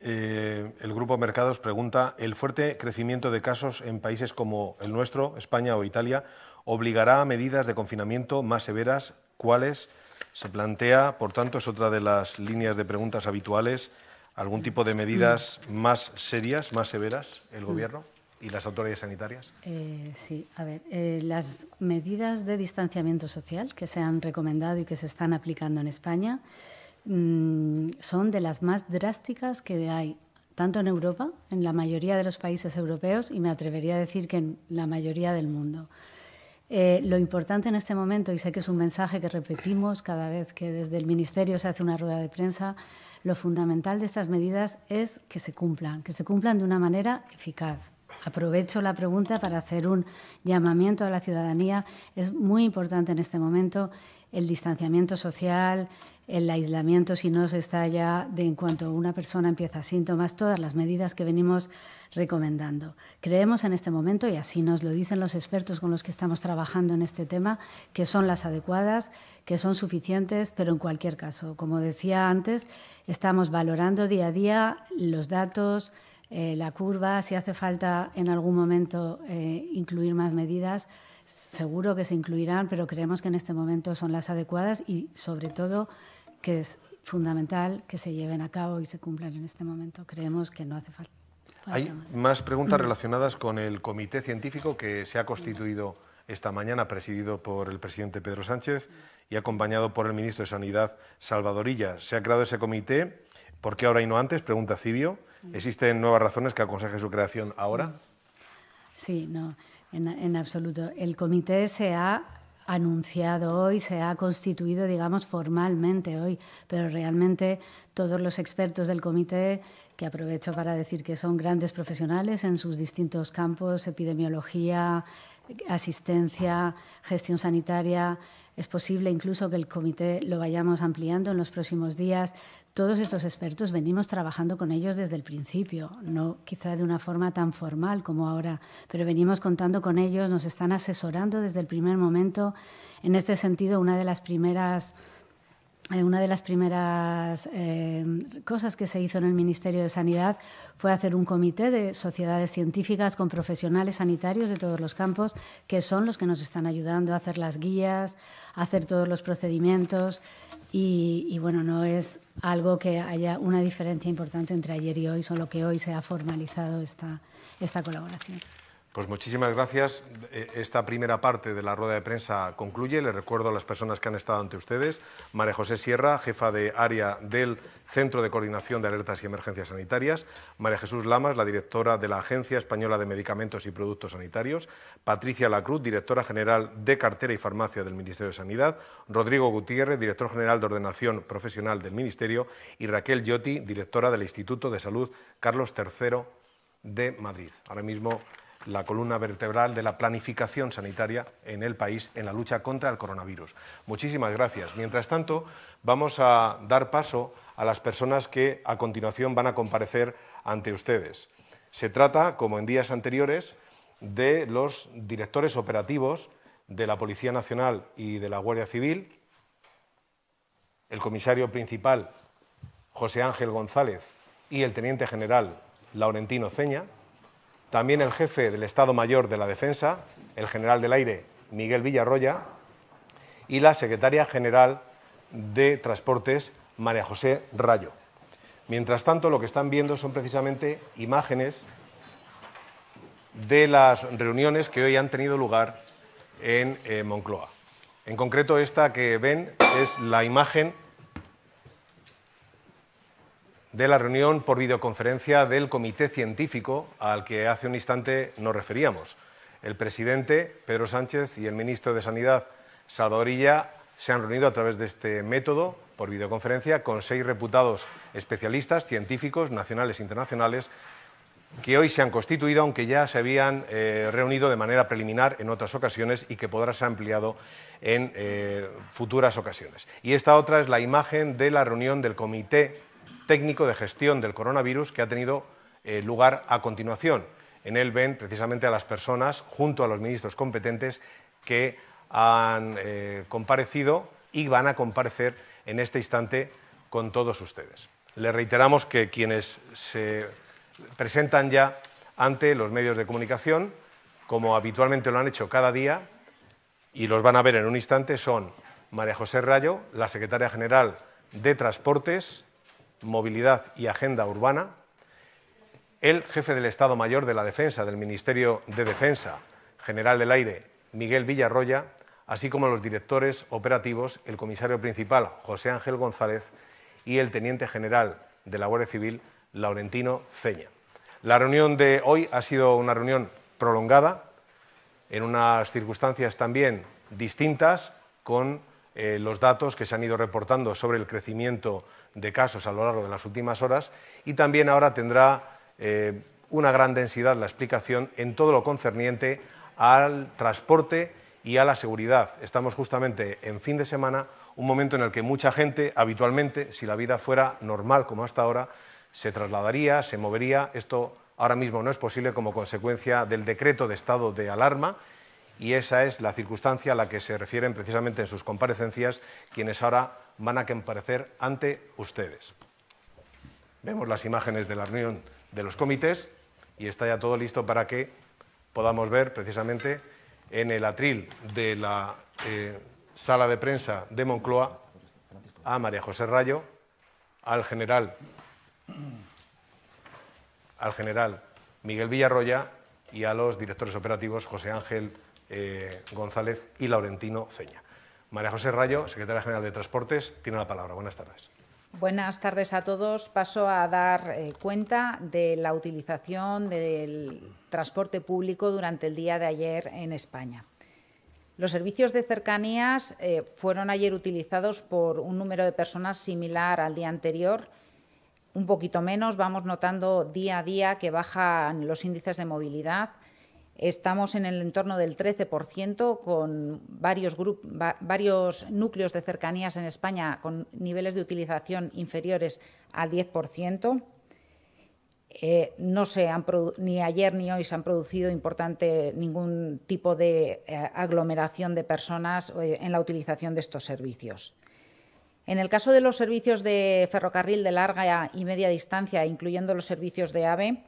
eh, el Grupo Mercados pregunta, ¿el fuerte crecimiento de casos en países como el nuestro, España o Italia, obligará a medidas de confinamiento más severas? ¿Cuáles? Se plantea, por tanto, es otra de las líneas de preguntas habituales, algún tipo de medidas mm. más serias, más severas, el Gobierno. ¿Y las autoridades sanitarias? Eh, sí, a ver, eh, las medidas de distanciamiento social que se han recomendado y que se están aplicando en España mm, son de las más drásticas que hay, tanto en Europa, en la mayoría de los países europeos y me atrevería a decir que en la mayoría del mundo. Eh, lo importante en este momento, y sé que es un mensaje que repetimos cada vez que desde el Ministerio se hace una rueda de prensa, lo fundamental de estas medidas es que se cumplan, que se cumplan de una manera eficaz Aprovecho la pregunta para hacer un llamamiento a la ciudadanía. Es muy importante en este momento el distanciamiento social, el aislamiento si no se está ya de en cuanto una persona empieza síntomas, todas las medidas que venimos recomendando. Creemos en este momento, y así nos lo dicen los expertos con los que estamos trabajando en este tema, que son las adecuadas, que son suficientes, pero en cualquier caso, como decía antes, estamos valorando día a día los datos, eh, la curva, si hace falta en algún momento eh, incluir más medidas, seguro que se incluirán, pero creemos que en este momento son las adecuadas y sobre todo que es fundamental que se lleven a cabo y se cumplan en este momento. Creemos que no hace falta. Hay más. más preguntas relacionadas con el comité científico que se ha constituido esta mañana, presidido por el presidente Pedro Sánchez y acompañado por el ministro de Sanidad, Salvadorilla. Se ha creado ese comité. ¿Por qué ahora y no antes? Pregunta Cibio. ¿Existen nuevas razones que aconsejen su creación ahora? Sí, no, en, en absoluto. El comité se ha anunciado hoy, se ha constituido, digamos, formalmente hoy, pero realmente todos los expertos del comité, que aprovecho para decir que son grandes profesionales en sus distintos campos, epidemiología, asistencia, gestión sanitaria. Es posible incluso que el comité lo vayamos ampliando en los próximos días. Todos estos expertos venimos trabajando con ellos desde el principio, no quizá de una forma tan formal como ahora, pero venimos contando con ellos, nos están asesorando desde el primer momento. En este sentido, una de las primeras eh, una de las primeras eh, cosas que se hizo en el Ministerio de Sanidad fue hacer un comité de sociedades científicas con profesionales sanitarios de todos los campos, que son los que nos están ayudando a hacer las guías, a hacer todos los procedimientos. Y, bueno, no es algo que haya una diferencia importante entre ayer y hoy, solo que hoy se ha formalizado esta, esta colaboración. Pues muchísimas gracias. Eh, esta primera parte de la rueda de prensa concluye. Le recuerdo a las personas que han estado ante ustedes. María José Sierra, jefa de área del Centro de Coordinación de Alertas y Emergencias Sanitarias. María Jesús Lamas, la directora de la Agencia Española de Medicamentos y Productos Sanitarios. Patricia Lacruz, directora general de Cartera y Farmacia del Ministerio de Sanidad. Rodrigo Gutiérrez, director general de Ordenación Profesional del Ministerio. Y Raquel Yotti, directora del Instituto de Salud Carlos III de Madrid. Ahora mismo la columna vertebral de la planificación sanitaria en el país en la lucha contra el coronavirus. Muchísimas gracias. Mientras tanto, vamos a dar paso a las personas que a continuación van a comparecer ante ustedes. Se trata, como en días anteriores, de los directores operativos de la Policía Nacional y de la Guardia Civil, el comisario principal José Ángel González y el teniente general Laurentino Ceña también el jefe del Estado Mayor de la Defensa, el general del aire Miguel Villarroya, y la secretaria general de Transportes, María José Rayo. Mientras tanto, lo que están viendo son precisamente imágenes de las reuniones que hoy han tenido lugar en eh, Moncloa. En concreto, esta que ven es la imagen de la reunión por videoconferencia del Comité Científico al que hace un instante nos referíamos. El presidente, Pedro Sánchez, y el ministro de Sanidad, Salvador Illa, se han reunido a través de este método por videoconferencia con seis reputados especialistas científicos nacionales e internacionales que hoy se han constituido, aunque ya se habían eh, reunido de manera preliminar en otras ocasiones y que podrá ser ampliado en eh, futuras ocasiones. Y esta otra es la imagen de la reunión del Comité técnico de gestión del coronavirus que ha tenido eh, lugar a continuación. En él ven precisamente a las personas, junto a los ministros competentes, que han eh, comparecido y van a comparecer en este instante con todos ustedes. Les reiteramos que quienes se presentan ya ante los medios de comunicación, como habitualmente lo han hecho cada día, y los van a ver en un instante, son María José Rayo, la secretaria general de Transportes, Movilidad y Agenda Urbana, el jefe del Estado Mayor de la Defensa del Ministerio de Defensa, General del Aire, Miguel Villarroya, así como los directores operativos, el comisario principal, José Ángel González, y el teniente general de la Guardia Civil, Laurentino Ceña. La reunión de hoy ha sido una reunión prolongada, en unas circunstancias también distintas, con eh, los datos que se han ido reportando sobre el crecimiento de casos a lo largo de las últimas horas y también ahora tendrá eh, una gran densidad la explicación en todo lo concerniente al transporte y a la seguridad. Estamos justamente en fin de semana, un momento en el que mucha gente habitualmente, si la vida fuera normal como hasta ahora, se trasladaría, se movería. Esto ahora mismo no es posible como consecuencia del decreto de estado de alarma y esa es la circunstancia a la que se refieren precisamente en sus comparecencias quienes ahora van a comparecer ante ustedes. Vemos las imágenes de la reunión de los comités y está ya todo listo para que podamos ver precisamente en el atril de la eh, sala de prensa de Moncloa a María José Rayo, al general, al general Miguel Villarroya y a los directores operativos José Ángel eh, González y Laurentino Ceña. María José Rayo, secretaria general de Transportes, tiene la palabra. Buenas tardes. Buenas tardes a todos. Paso a dar eh, cuenta de la utilización del transporte público durante el día de ayer en España. Los servicios de cercanías eh, fueron ayer utilizados por un número de personas similar al día anterior, un poquito menos. Vamos notando día a día que bajan los índices de movilidad Estamos en el entorno del 13%, con varios, núcleos de cercanías en España con niveles de utilización inferiores al 10%. Eh, no se han ni ayer ni hoy se han producido importante ningún tipo de eh, aglomeración de personas eh, en la utilización de estos servicios. En el caso de los servicios de ferrocarril de larga y media distancia, incluyendo los servicios de AVE,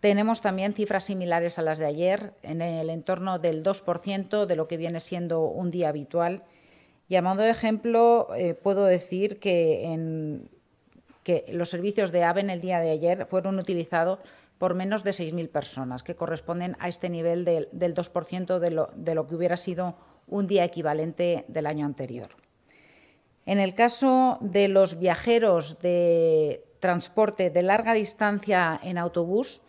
tenemos también cifras similares a las de ayer, en el entorno del 2% de lo que viene siendo un día habitual. Llamando de ejemplo, eh, puedo decir que, los servicios de AVE en el día de ayer fueron utilizados por menos de 6.000 personas, que corresponden a este nivel del 2% de lo que hubiera sido un día equivalente del año anterior. En el caso de los viajeros de transporte de larga distancia en autobús,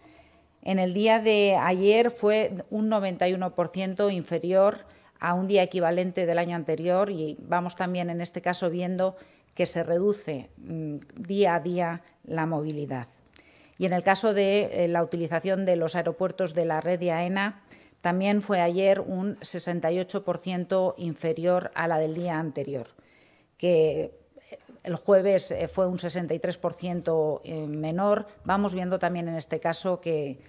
en el día de ayer fue un 91% inferior a un día equivalente del año anterior y vamos también en este caso viendo que se reduce mm, día a día la movilidad. Y en el caso de eh, la utilización de los aeropuertos de la red de AENA, también fue ayer un 68% inferior a la del día anterior, que eh, el jueves eh, fue un 63% menor. Vamos viendo también en este caso que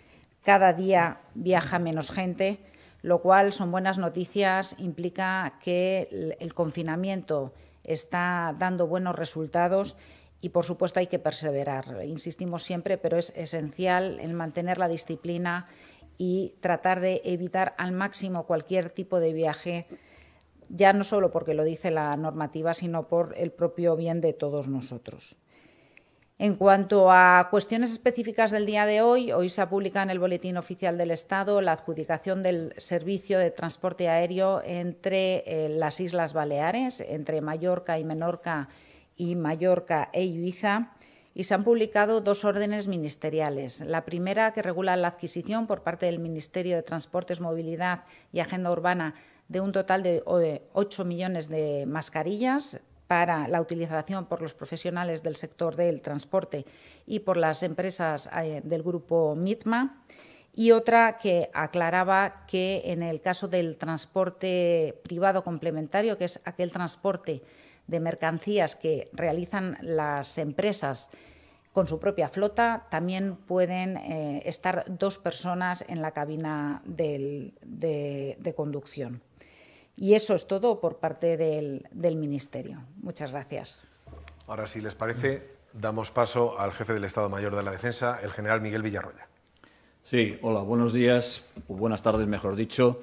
cada día viaja menos gente, lo cual son buenas noticias, implica que el confinamiento está dando buenos resultados y, por supuesto, hay que perseverar. Insistimos siempre, pero es esencial el mantener la disciplina y tratar de evitar al máximo cualquier tipo de viaje, ya no solo porque lo dice la normativa, sino por el propio bien de todos nosotros. En cuanto a cuestiones específicas del día de hoy, hoy se ha publicado en el Boletín Oficial del Estado la adjudicación del servicio de transporte aéreo entre eh, las Islas Baleares, entre Mallorca y Menorca y Mallorca e Ibiza. Y se han publicado dos órdenes ministeriales. La primera, que regula la adquisición por parte del Ministerio de Transportes, Movilidad y Agenda Urbana de un total de 8 eh, millones de mascarillas para la utilización por los profesionales del sector del transporte y por las empresas eh, del grupo MITMA y otra que aclaraba que en el caso del transporte privado complementario, que es aquel transporte de mercancías que realizan las empresas con su propia flota, también pueden eh, estar dos personas en la cabina de conducción. Y eso es todo por parte del, Ministerio. Muchas gracias. Ahora, si les parece, damos paso al jefe del Estado Mayor de la Defensa, el general Miguel Villarroya. Sí, hola, buenos días, o buenas tardes, mejor dicho.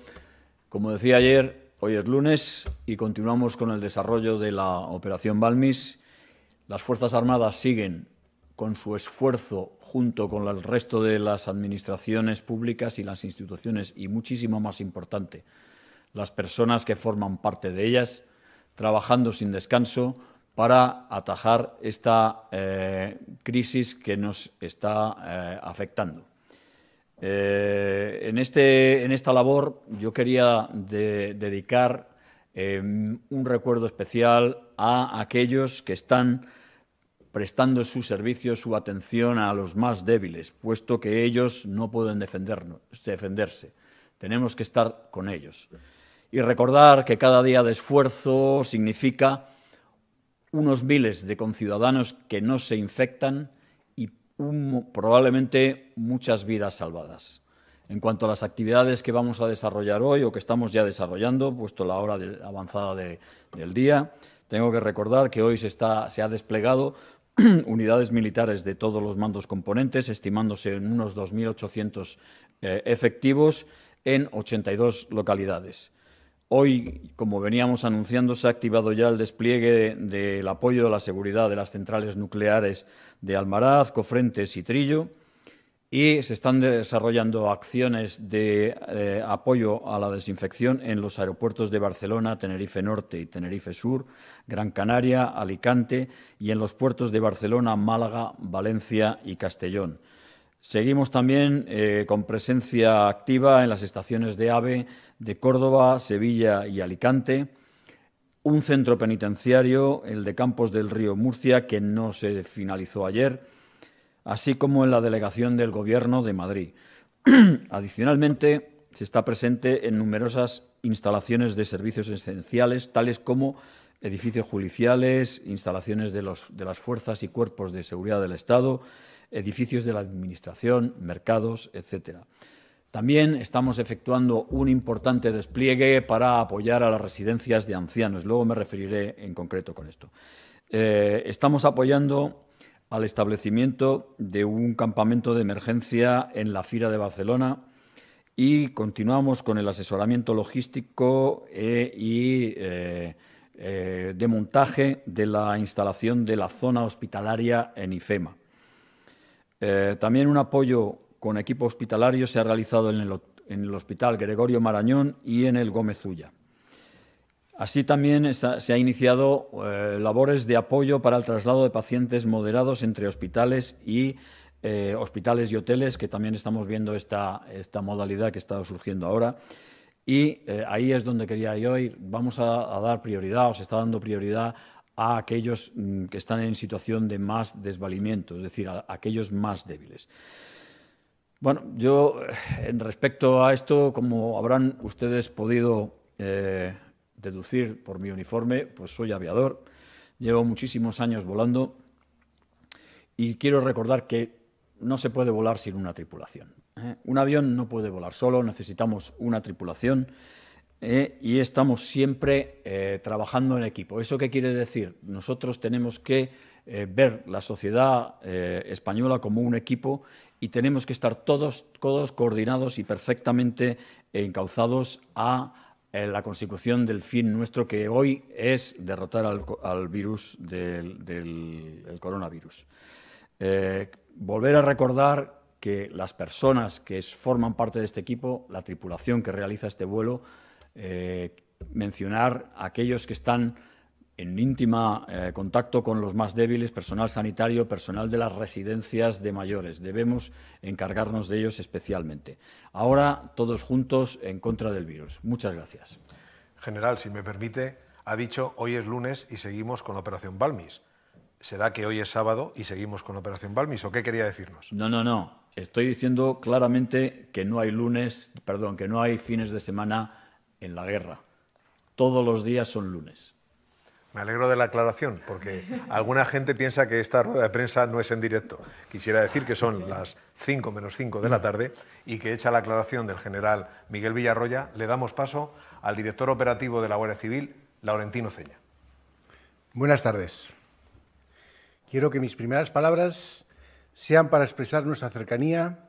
Como decía ayer, hoy es lunes y continuamos con el desarrollo de la operación Balmis. Las Fuerzas Armadas siguen con su esfuerzo junto con el resto de las administraciones públicas y las instituciones, y muchísimo más importante, las personas que forman parte de ellas, trabajando sin descanso para atajar esta eh, crisis que nos está eh, afectando. Eh, en, este, en, esta labor yo quería dedicar un recuerdo especial a aquellos que están prestando su servicio, su atención a los más débiles, puesto que ellos no pueden defenderse. Tenemos que estar con ellos y recordar que cada día de esfuerzo significa unos miles de conciudadanos que no se infectan y probablemente muchas vidas salvadas. En cuanto a las actividades que vamos a desarrollar hoy o que estamos ya desarrollando, puesto la hora avanzada del día, tengo que recordar que hoy se, está, ha desplegado *clears throat* unidades militares de todos los mandos componentes, estimándose en unos 2.800 eh, efectivos en 82 localidades. Hoy, como veníamos anunciando, se ha activado ya el despliegue del apoyo a la seguridad de las centrales nucleares de Almaraz, Cofrentes y Trillo y se están desarrollando acciones de eh, apoyo a la desinfección en los aeropuertos de Barcelona, Tenerife Norte y Tenerife Sur, Gran Canaria, Alicante y en los puertos de Barcelona, Málaga, Valencia y Castellón. Seguimos también eh, con presencia activa en las estaciones de AVE de Córdoba, Sevilla y Alicante. Un centro penitenciario, el de Campos del Río Murcia, que no se finalizó ayer, así como en la delegación del Gobierno de Madrid. *clears throat* Adicionalmente, se está presente en numerosas instalaciones de servicios esenciales, tales como edificios judiciales, instalaciones de las fuerzas y cuerpos de seguridad del Estado, edificios de la administración, mercados, etcétera. También estamos efectuando un importante despliegue para apoyar a las residencias de ancianos. Luego me referiré en concreto con esto. Eh, estamos apoyando al establecimiento de un campamento de emergencia en la Fira de Barcelona y continuamos con el asesoramiento logístico eh, y eh, de montaje de la instalación de la zona hospitalaria en IFEMA. Eh, también un apoyo con equipo hospitalario se ha realizado en el, Hospital Gregorio Marañón y en el Gómez Ulla. Así también se han iniciado eh, labores de apoyo para el traslado de pacientes moderados entre hospitales y eh, hospitales y hoteles, que también estamos viendo esta, modalidad que está surgiendo ahora. Y ahí es donde quería yo ir. Vamos a, a, dar prioridad, o se está dando prioridad a aquellos mm, que están en situación de más desvalimiento, es decir, a aquellos más débiles. Bueno, yo eh, en respecto a esto, como habrán ustedes podido eh, deducir por mi uniforme, pues soy aviador, llevo muchísimos años volando y quiero recordar que no se puede volar sin una tripulación. ¿eh? Un avión no puede volar solo, necesitamos una tripulación. ¿eh? y estamos siempre eh, trabajando en equipo. ¿Eso qué quiere decir? Nosotros tenemos que eh, ver la sociedad española como un equipo y tenemos que estar todos, todos coordinados y perfectamente encauzados a la consecución del fin nuestro que hoy es derrotar al, virus del, coronavirus. volver a recordar que las personas que forman parte de este equipo, la tripulación que realiza este vuelo, eh, mencionar a aquellos que están en íntima eh, contacto con los más débiles, personal sanitario, personal de las residencias de mayores. Debemos encargarnos de ellos especialmente. Ahora, todos juntos en contra del virus. Muchas gracias. General, si me permite, ha dicho hoy es lunes y seguimos con la operación Balmis. ¿Será que hoy es sábado y seguimos con la operación Balmis o qué quería decirnos? No, no, no. Estoy diciendo claramente que no hay lunes, perdón, que no hay fines de semana en la guerra. Todos los días son lunes. Me alegro de la aclaración, porque *laughs* alguna gente piensa que esta rueda de prensa no es en directo. Quisiera decir que son las 5 menos 5 de la mm. tarde y que hecha la aclaración del general Miguel Villarroya, le damos paso al director operativo de la Guardia Civil, Laurentino Ceña. Buenas tardes. Quiero que mis primeras palabras sean para expresar nuestra cercanía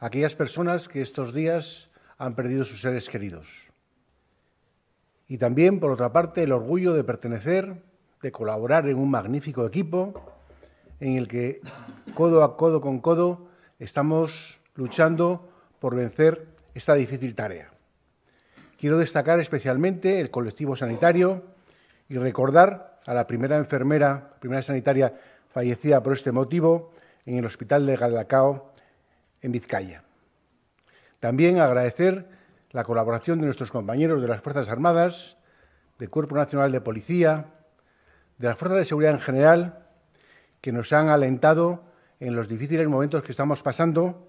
a aquellas personas que estos días han perdido sus seres queridos y también, por otra parte, el orgullo de pertenecer, de colaborar en un magnífico equipo en el que codo a codo con codo estamos luchando por vencer esta difícil tarea. Quiero destacar especialmente el colectivo sanitario y recordar a la primera enfermera, primera sanitaria fallecida por este motivo en el hospital de Galacao, en Vizcaya. También agradecer la colaboración de nuestros compañeros de las Fuerzas Armadas, del Cuerpo Nacional de Policía, de las Fuerzas de Seguridad en general, que nos han alentado en los difíciles momentos que estamos pasando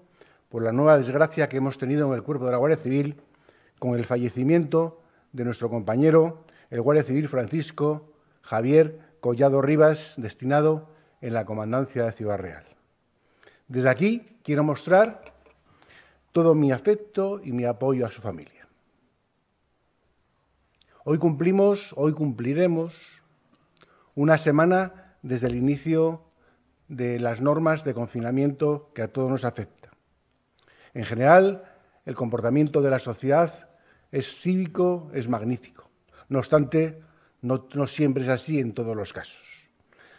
por la nueva desgracia que hemos tenido en el cuerpo de la Guardia Civil con el fallecimiento de nuestro compañero, el Guardia Civil Francisco Javier Collado Rivas, destinado en la Comandancia de Ciudad Real. Desde aquí quiero mostrar todo mi afecto y mi apoyo a su familia. Hoy cumplimos, hoy cumpliremos una semana desde el inicio de las normas de confinamiento que a todos nos afecta. En general, el comportamiento de la sociedad es cívico, es magnífico. No obstante, no, no siempre es así en todos los casos.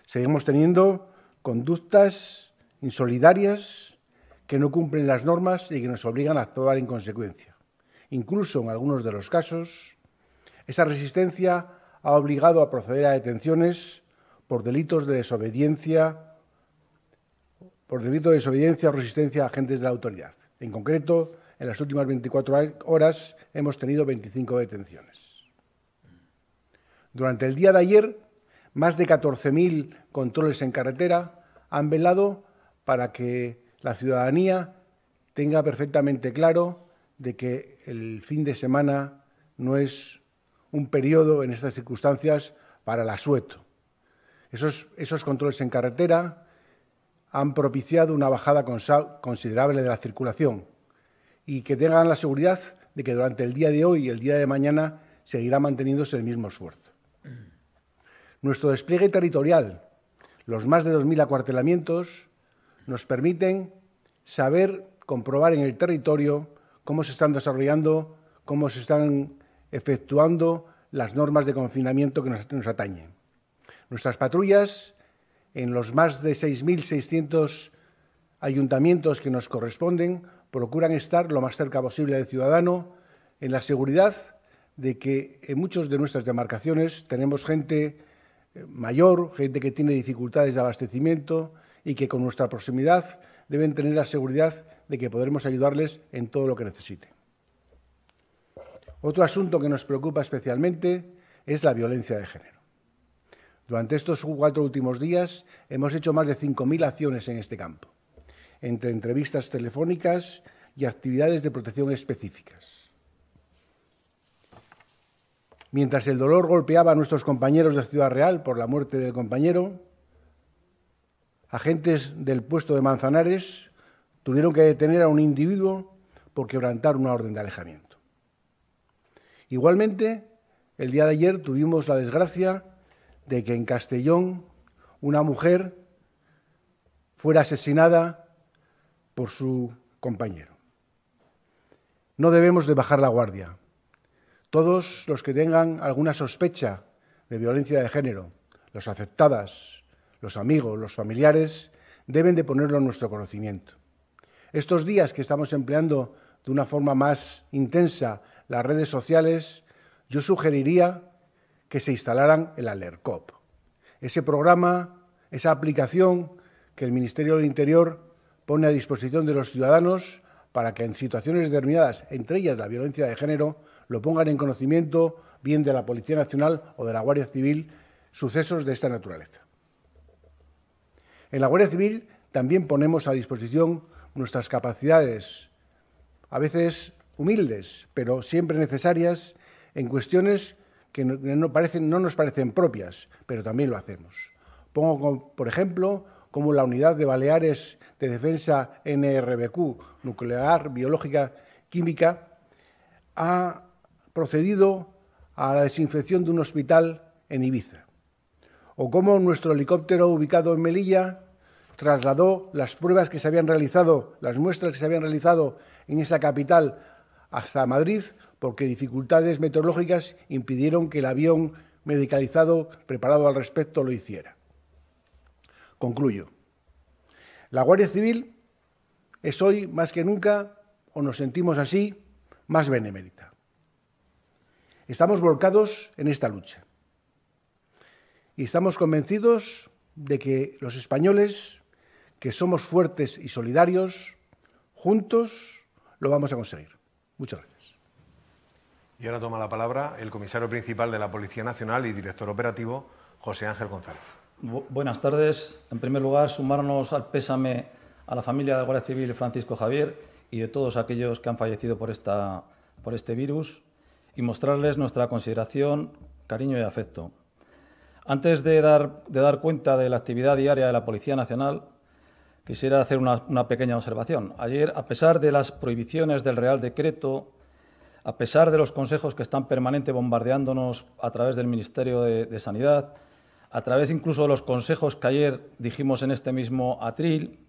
Seguimos teniendo conductas insolidarias, que no cumplen las normas y que nos obligan a actuar en consecuencia. Incluso en algunos de los casos, esa resistencia ha obligado a proceder a detenciones por delitos de desobediencia, por delito de desobediencia o resistencia a agentes de la autoridad. En concreto, en las últimas 24 horas hemos tenido 25 detenciones. Durante el día de ayer, más de 14.000 controles en carretera han velado para que la ciudadanía tenga perfectamente claro de que el fin de semana no es un periodo en estas circunstancias para el asueto. Esos, esos controles en carretera han propiciado una bajada considerable de la circulación y que tengan la seguridad de que durante el día de hoy y el día de mañana seguirá manteniéndose el mismo esfuerzo. Nuestro despliegue territorial, los más de 2.000 acuartelamientos, nos permiten saber, comprobar en el territorio cómo se están desarrollando, cómo se están efectuando las normas de confinamiento que nos, atañen. Nuestras patrullas, en los más de 6.600 ayuntamientos que nos corresponden, procuran estar lo más cerca posible del ciudadano, en la seguridad de que en muchas de nuestras demarcaciones tenemos gente eh, mayor, gente que tiene dificultades de abastecimiento, y que con nuestra proximidad deben tener la seguridad de que podremos ayudarles en todo lo que necesiten. Otro asunto que nos preocupa especialmente es la violencia de género. Durante estos cuatro últimos días hemos hecho más de 5.000 acciones en este campo, entre entrevistas telefónicas y actividades de protección específicas. Mientras el dolor golpeaba a nuestros compañeros de Ciudad Real por la muerte del compañero, Agentes del puesto de Manzanares tuvieron que detener a un individuo por quebrantar una orden de alejamiento. Igualmente, el día de ayer tuvimos la desgracia de que en Castellón una mujer fuera asesinada por su compañero. No debemos de bajar la guardia. Todos los que tengan alguna sospecha de violencia de género, los afectadas, los amigos, los familiares, deben de ponerlo en nuestro conocimiento. Estos días que estamos empleando de una forma más intensa las redes sociales, yo sugeriría que se instalaran el ALERCOP, ese programa, esa aplicación que el Ministerio del Interior pone a disposición de los ciudadanos para que en situaciones determinadas, entre ellas la violencia de género, lo pongan en conocimiento bien de la Policía Nacional o de la Guardia Civil sucesos de esta naturaleza. En la Guardia Civil también ponemos a disposición nuestras capacidades, a veces humildes, pero siempre necesarias, en cuestiones que no, nos parecen propias, pero también lo hacemos. Pongo, por ejemplo, como la unidad de Baleares de Defensa NRBQ, Nuclear, Biológica, Química, ha procedido a la desinfección de un hospital en Ibiza o cómo nuestro helicóptero ubicado en Melilla trasladó las pruebas que se habían realizado, las muestras que se habían realizado en esa capital hasta Madrid, porque dificultades meteorológicas impidieron que el avión medicalizado preparado al respecto lo hiciera. Concluyo. La Guardia Civil es hoy más que nunca, o nos sentimos así, más benemérita. Estamos volcados en esta lucha. Y estamos convencidos de que los españoles, que somos fuertes y solidarios, juntos lo vamos a conseguir. Muchas gracias. Y ahora toma la palabra el comisario principal de la Policía Nacional y director operativo, José Ángel González. buenas tardes. En primer lugar, sumarnos al pésame a la familia la Guardia Civil Francisco Javier y de todos aquellos que han fallecido por, esta, por este virus y mostrarles nuestra consideración, cariño y afecto. Antes de dar, de dar cuenta de la actividad diaria de la Policía Nacional, quisiera hacer una, pequeña observación. Ayer, a pesar de las prohibiciones del Real Decreto, a pesar de los consejos que están permanente bombardeándonos a través del Ministerio de, Sanidad, a través incluso de los consejos que ayer dijimos en este mismo atril,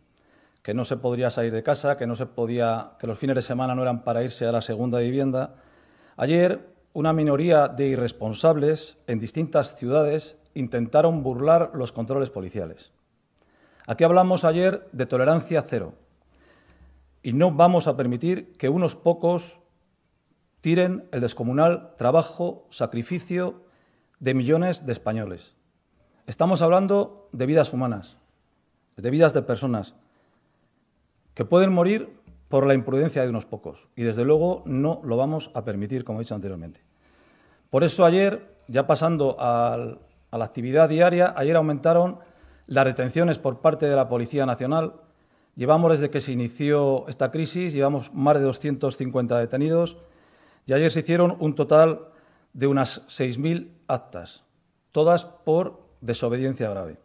que no se podría salir de casa, que no se podía, que los fines de semana no eran para irse a la segunda vivienda. Ayer una minoría de irresponsables en distintas ciudades intentaron burlar los controles policiales. Aquí hablamos ayer de tolerancia cero y no vamos a permitir que unos pocos tiren el descomunal trabajo, sacrificio de millones de españoles. Estamos hablando de vidas humanas, de vidas de personas que pueden morir por la imprudencia de unos pocos y desde luego no lo vamos a permitir, como he dicho anteriormente. Por eso ayer, ya pasando al a la actividad diaria, ayer aumentaron las retenciones por parte de la Policía Nacional. Llevamos desde que se inició esta crisis, llevamos más de 250 detenidos y ayer se hicieron un total de unas 6.000 actas, todas por desobediencia grave.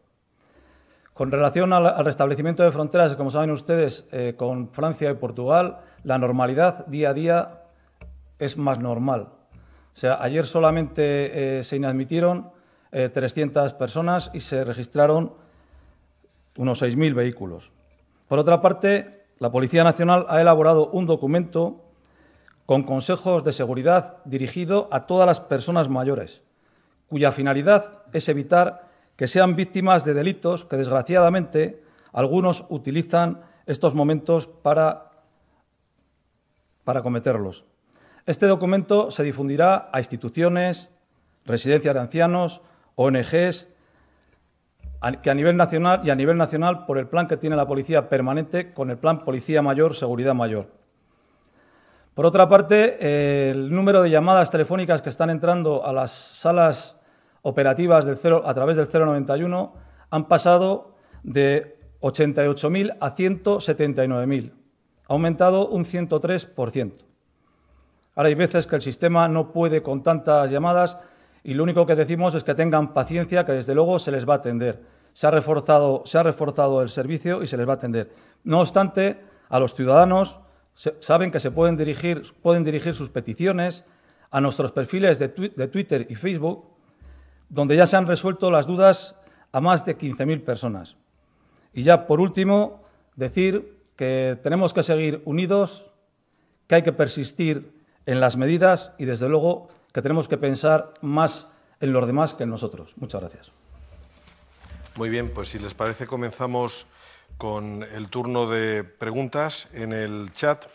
Con relación al, restablecimiento de fronteras, como saben ustedes, eh, con Francia y Portugal, la normalidad día a día es más normal. O sea, ayer solamente eh, se inadmitieron 300 eh, personas y se registraron unos 6.000 vehículos. Por otra parte, la Policía Nacional ha elaborado un documento con consejos de seguridad dirigido a todas las personas mayores, cuya finalidad es evitar que sean víctimas de delitos que, desgraciadamente, algunos utilizan estos momentos para, para cometerlos. Este documento se difundirá a instituciones, residencias de ancianos, ONGs, que a nivel nacional y a nivel nacional por el plan que tiene la policía permanente con el plan Policía Mayor, Seguridad Mayor. Por otra parte, el número de llamadas telefónicas que están entrando a las salas operativas del a través del 091 han pasado de 88.000 a 179.000. Ha aumentado un 103%. Ahora hay veces que el sistema no puede con tantas llamadas y lo único que decimos es que tengan paciencia, que desde luego se les va a atender. Se ha reforzado, se ha reforzado el servicio y se les va a atender. No obstante, a los ciudadanos saben que se pueden dirigir, pueden dirigir sus peticiones a nuestros perfiles de, de Twitter y Facebook, donde ya se han resuelto las dudas a más de 15.000 personas. Y ya por último, decir que tenemos que seguir unidos, que hay que persistir en las medidas y desde luego que tenemos que pensar más en los demás que en nosotros. Muchas gracias. Muy bien, pues si les parece comenzamos con el turno de preguntas en el chat.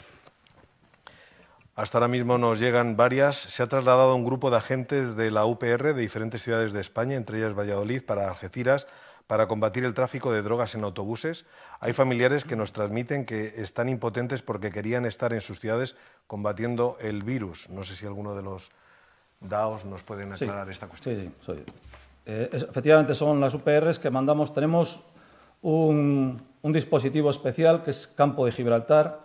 Hasta ahora mismo nos llegan varias. Se ha trasladado un grupo de agentes de la UPR de diferentes ciudades de España, entre ellas Valladolid, para Algeciras, para combatir el tráfico de drogas en autobuses. Hay familiares que nos transmiten que están impotentes porque querían estar en sus ciudades combatiendo el virus. No sé si alguno de los DAOs nos pueden aclarar esta cuestión. Sí, sí, eh, efectivamente son las UPRs que mandamos. Tenemos un, un, dispositivo especial que es Campo de Gibraltar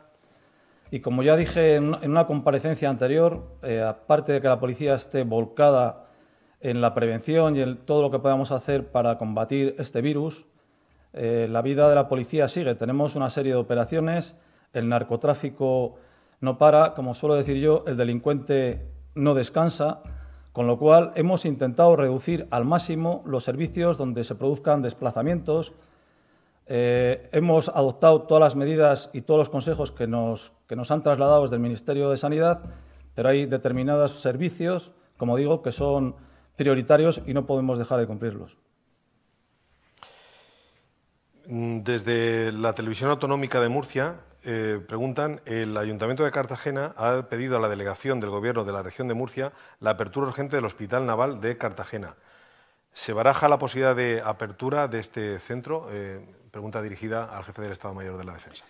y como ya dije en, una comparecencia anterior, eh, aparte de que la policía esté volcada en la prevención y en todo lo que podamos hacer para combatir este virus, eh, la vida de la policía sigue. Tenemos una serie de operaciones, el narcotráfico no para, como suelo decir yo, el delincuente no descansa, con lo cual hemos intentado reducir al máximo los servicios donde se produzcan desplazamientos. Eh, hemos adoptado todas las medidas y todos los consejos que nos, que nos han trasladado desde el Ministerio de Sanidad, pero hay determinados servicios, como digo, que son prioritarios y no podemos dejar de cumplirlos. Mm, desde la Televisión Autonómica de Murcia eh, preguntan, el Ayuntamiento de Cartagena ha pedido a la delegación del Gobierno de la región de Murcia la apertura urgente del Hospital Naval de Cartagena. ¿Se baraja la posibilidad de apertura de este centro? Eh, pregunta dirigida al jefe del Estado Mayor de la Defensa.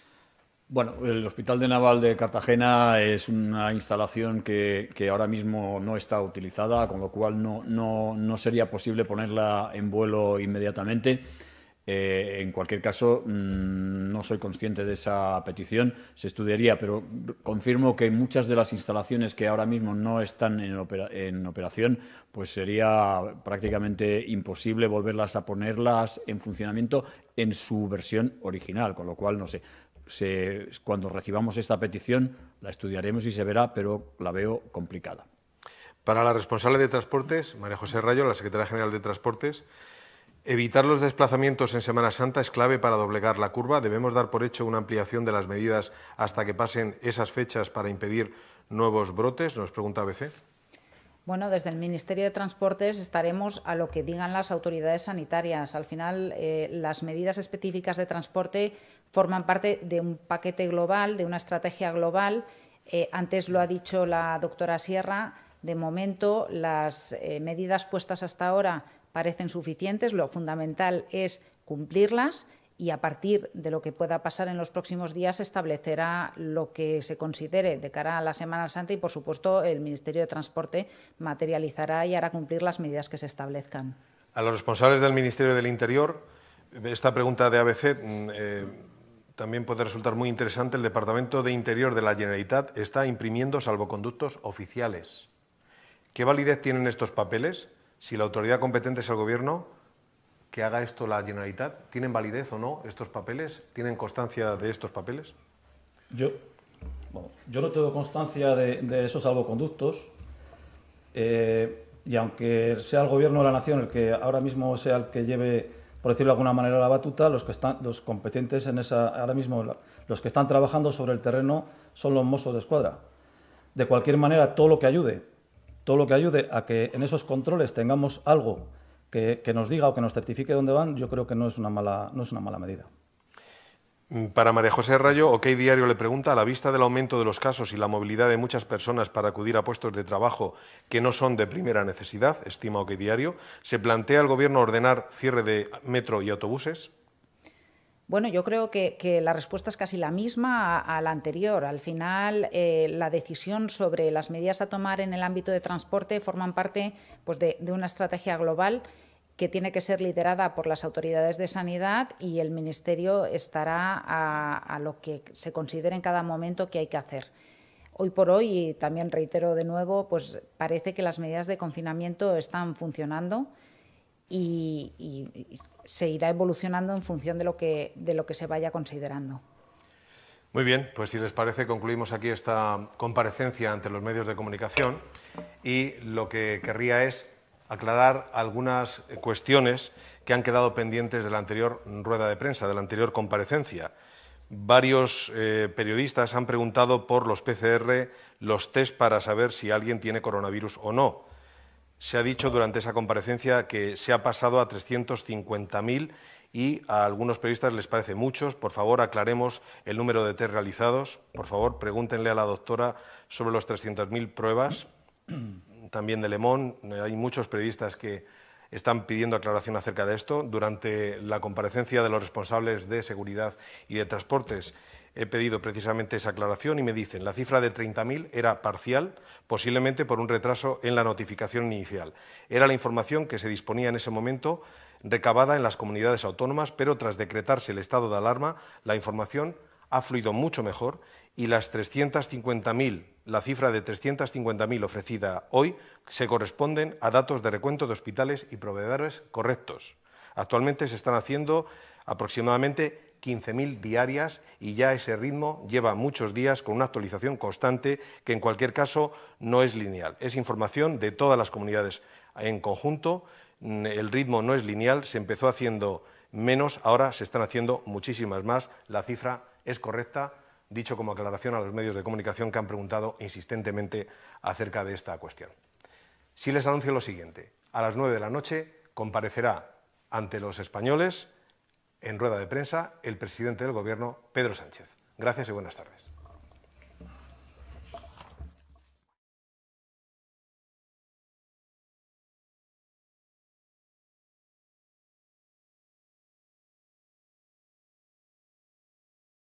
Bueno, el Hospital Naval de Cartagena es una instalación que, ahora mismo no está utilizada, con lo cual no sería posible ponerla en vuelo inmediatamente. Eh, en cualquier caso, mm, no soy consciente de esa petición, se estudiaría, pero confirmo que muchas de las instalaciones que ahora mismo no están en, operación, pues sería prácticamente imposible volverlas a ponerlas en funcionamiento en su versión original, con lo cual, no sé, cuando recibamos esta petición la estudiaremos y se verá, pero la veo complicada. Para la responsable de Transportes, María José Rayo, la secretaria general de Transportes, Evitar los desplazamientos en Semana Santa es clave para doblegar la curva. Debemos dar por hecho una ampliación de las medidas hasta que pasen esas fechas para impedir nuevos brotes, nos pregunta ABC. Bueno, desde el Ministerio de Transportes estaremos a lo que digan las autoridades sanitarias. Al final, eh, las medidas específicas de transporte forman parte de un paquete global, de una estrategia global. Eh, antes lo ha dicho la doctora Sierra, de momento las eh, medidas puestas hasta ahora parecen suficientes, lo fundamental es cumplirlas y a partir de lo que pueda pasar en los próximos días establecerá lo que se considere de cara a la Semana Santa y, por supuesto, el Ministerio de Transporte materializará y hará cumplir las medidas que se establezcan. A los responsables del Ministerio del Interior, esta pregunta de ABC mm, eh, también puede resultar muy interesante. El Departamento de Interior de la Generalitat está imprimiendo salvoconductos oficiales. ¿Qué validez tienen estos papeles? si la autoridad competente es el Gobierno, que haga esto la Generalitat. ¿Tienen validez o no estos papeles? ¿Tienen constancia de estos papeles? Yo, yo no tengo constancia de, esos salvoconductos. Eh, y aunque sea el Gobierno de la Nación el que ahora mismo sea el que lleve, por decirlo de alguna manera, la batuta, los que están, los competentes en esa, ahora mismo, los que están trabajando sobre el terreno son los mozos de escuadra. De cualquier manera, todo lo que ayude todo lo que ayude a que en esos controles tengamos algo que, nos diga o que nos certifique dónde van, yo creo que no es una mala, no es una mala medida. Mm, para María José Rayo, OK Diario le pregunta, a la vista del aumento de los casos y la movilidad de muchas personas para acudir a puestos de trabajo que no son de primera necesidad, estima OK Diario, ¿se plantea el Gobierno ordenar cierre de metro y autobuses? Bueno, yo creo que, la respuesta es casi la misma a, la anterior. Al final, eh, la decisión sobre las medidas a tomar en el ámbito de transporte forman parte pues, de, una estrategia global que tiene que ser liderada por las autoridades de sanidad y el Ministerio estará a, lo que se considere en cada momento que hay que hacer. Hoy por hoy, y también reitero de nuevo, pues parece que las medidas de confinamiento están funcionando y se irá evolucionando en función de lo que, de lo que se vaya considerando. Muy bien, pues si les parece concluimos aquí esta comparecencia ante los medios de comunicación y lo que querría es aclarar algunas cuestiones que han quedado pendientes de la anterior rueda de prensa, de la anterior comparecencia. Varios eh, periodistas han preguntado por los PCR, los test para saber si alguien tiene coronavirus o no. Se ha dicho durante esa comparecencia que se ha pasado a 350.000 y a algunos periodistas les parece muchos. Por favor, aclaremos el número de test realizados. Por favor, pregúntenle a la doctora sobre los 300.000 pruebas. *clears throat* También de Lemón, hay muchos periodistas que están pidiendo aclaración acerca de esto. Durante la comparecencia de los responsables de seguridad y de transportes, he pedido precisamente esa aclaración y me dicen la cifra de 30.000 era parcial, posiblemente por un retraso en la notificación inicial. Era la información que se disponía en ese momento recabada en las comunidades autónomas, pero tras decretarse el estado de alarma, la información ha fluido mucho mejor y las 350.000, la cifra de 350.000 ofrecida hoy se corresponden a datos de recuento de hospitales y proveedores correctos. Actualmente se están haciendo aproximadamente 15.000 diarias y ya ese ritmo lleva muchos días con una actualización constante que en cualquier caso no es lineal. Es información de todas las comunidades en conjunto, mm, el ritmo no es lineal, se empezó haciendo menos, ahora se están haciendo muchísimas más, la cifra es correcta, dicho como aclaración a los medios de comunicación que han preguntado insistentemente acerca de esta cuestión. Si les anuncio lo siguiente, a las 9 de la noche comparecerá ante los españoles en rueda de prensa el presidente del Gobierno, Pedro Sánchez. Gracias y buenas tardes.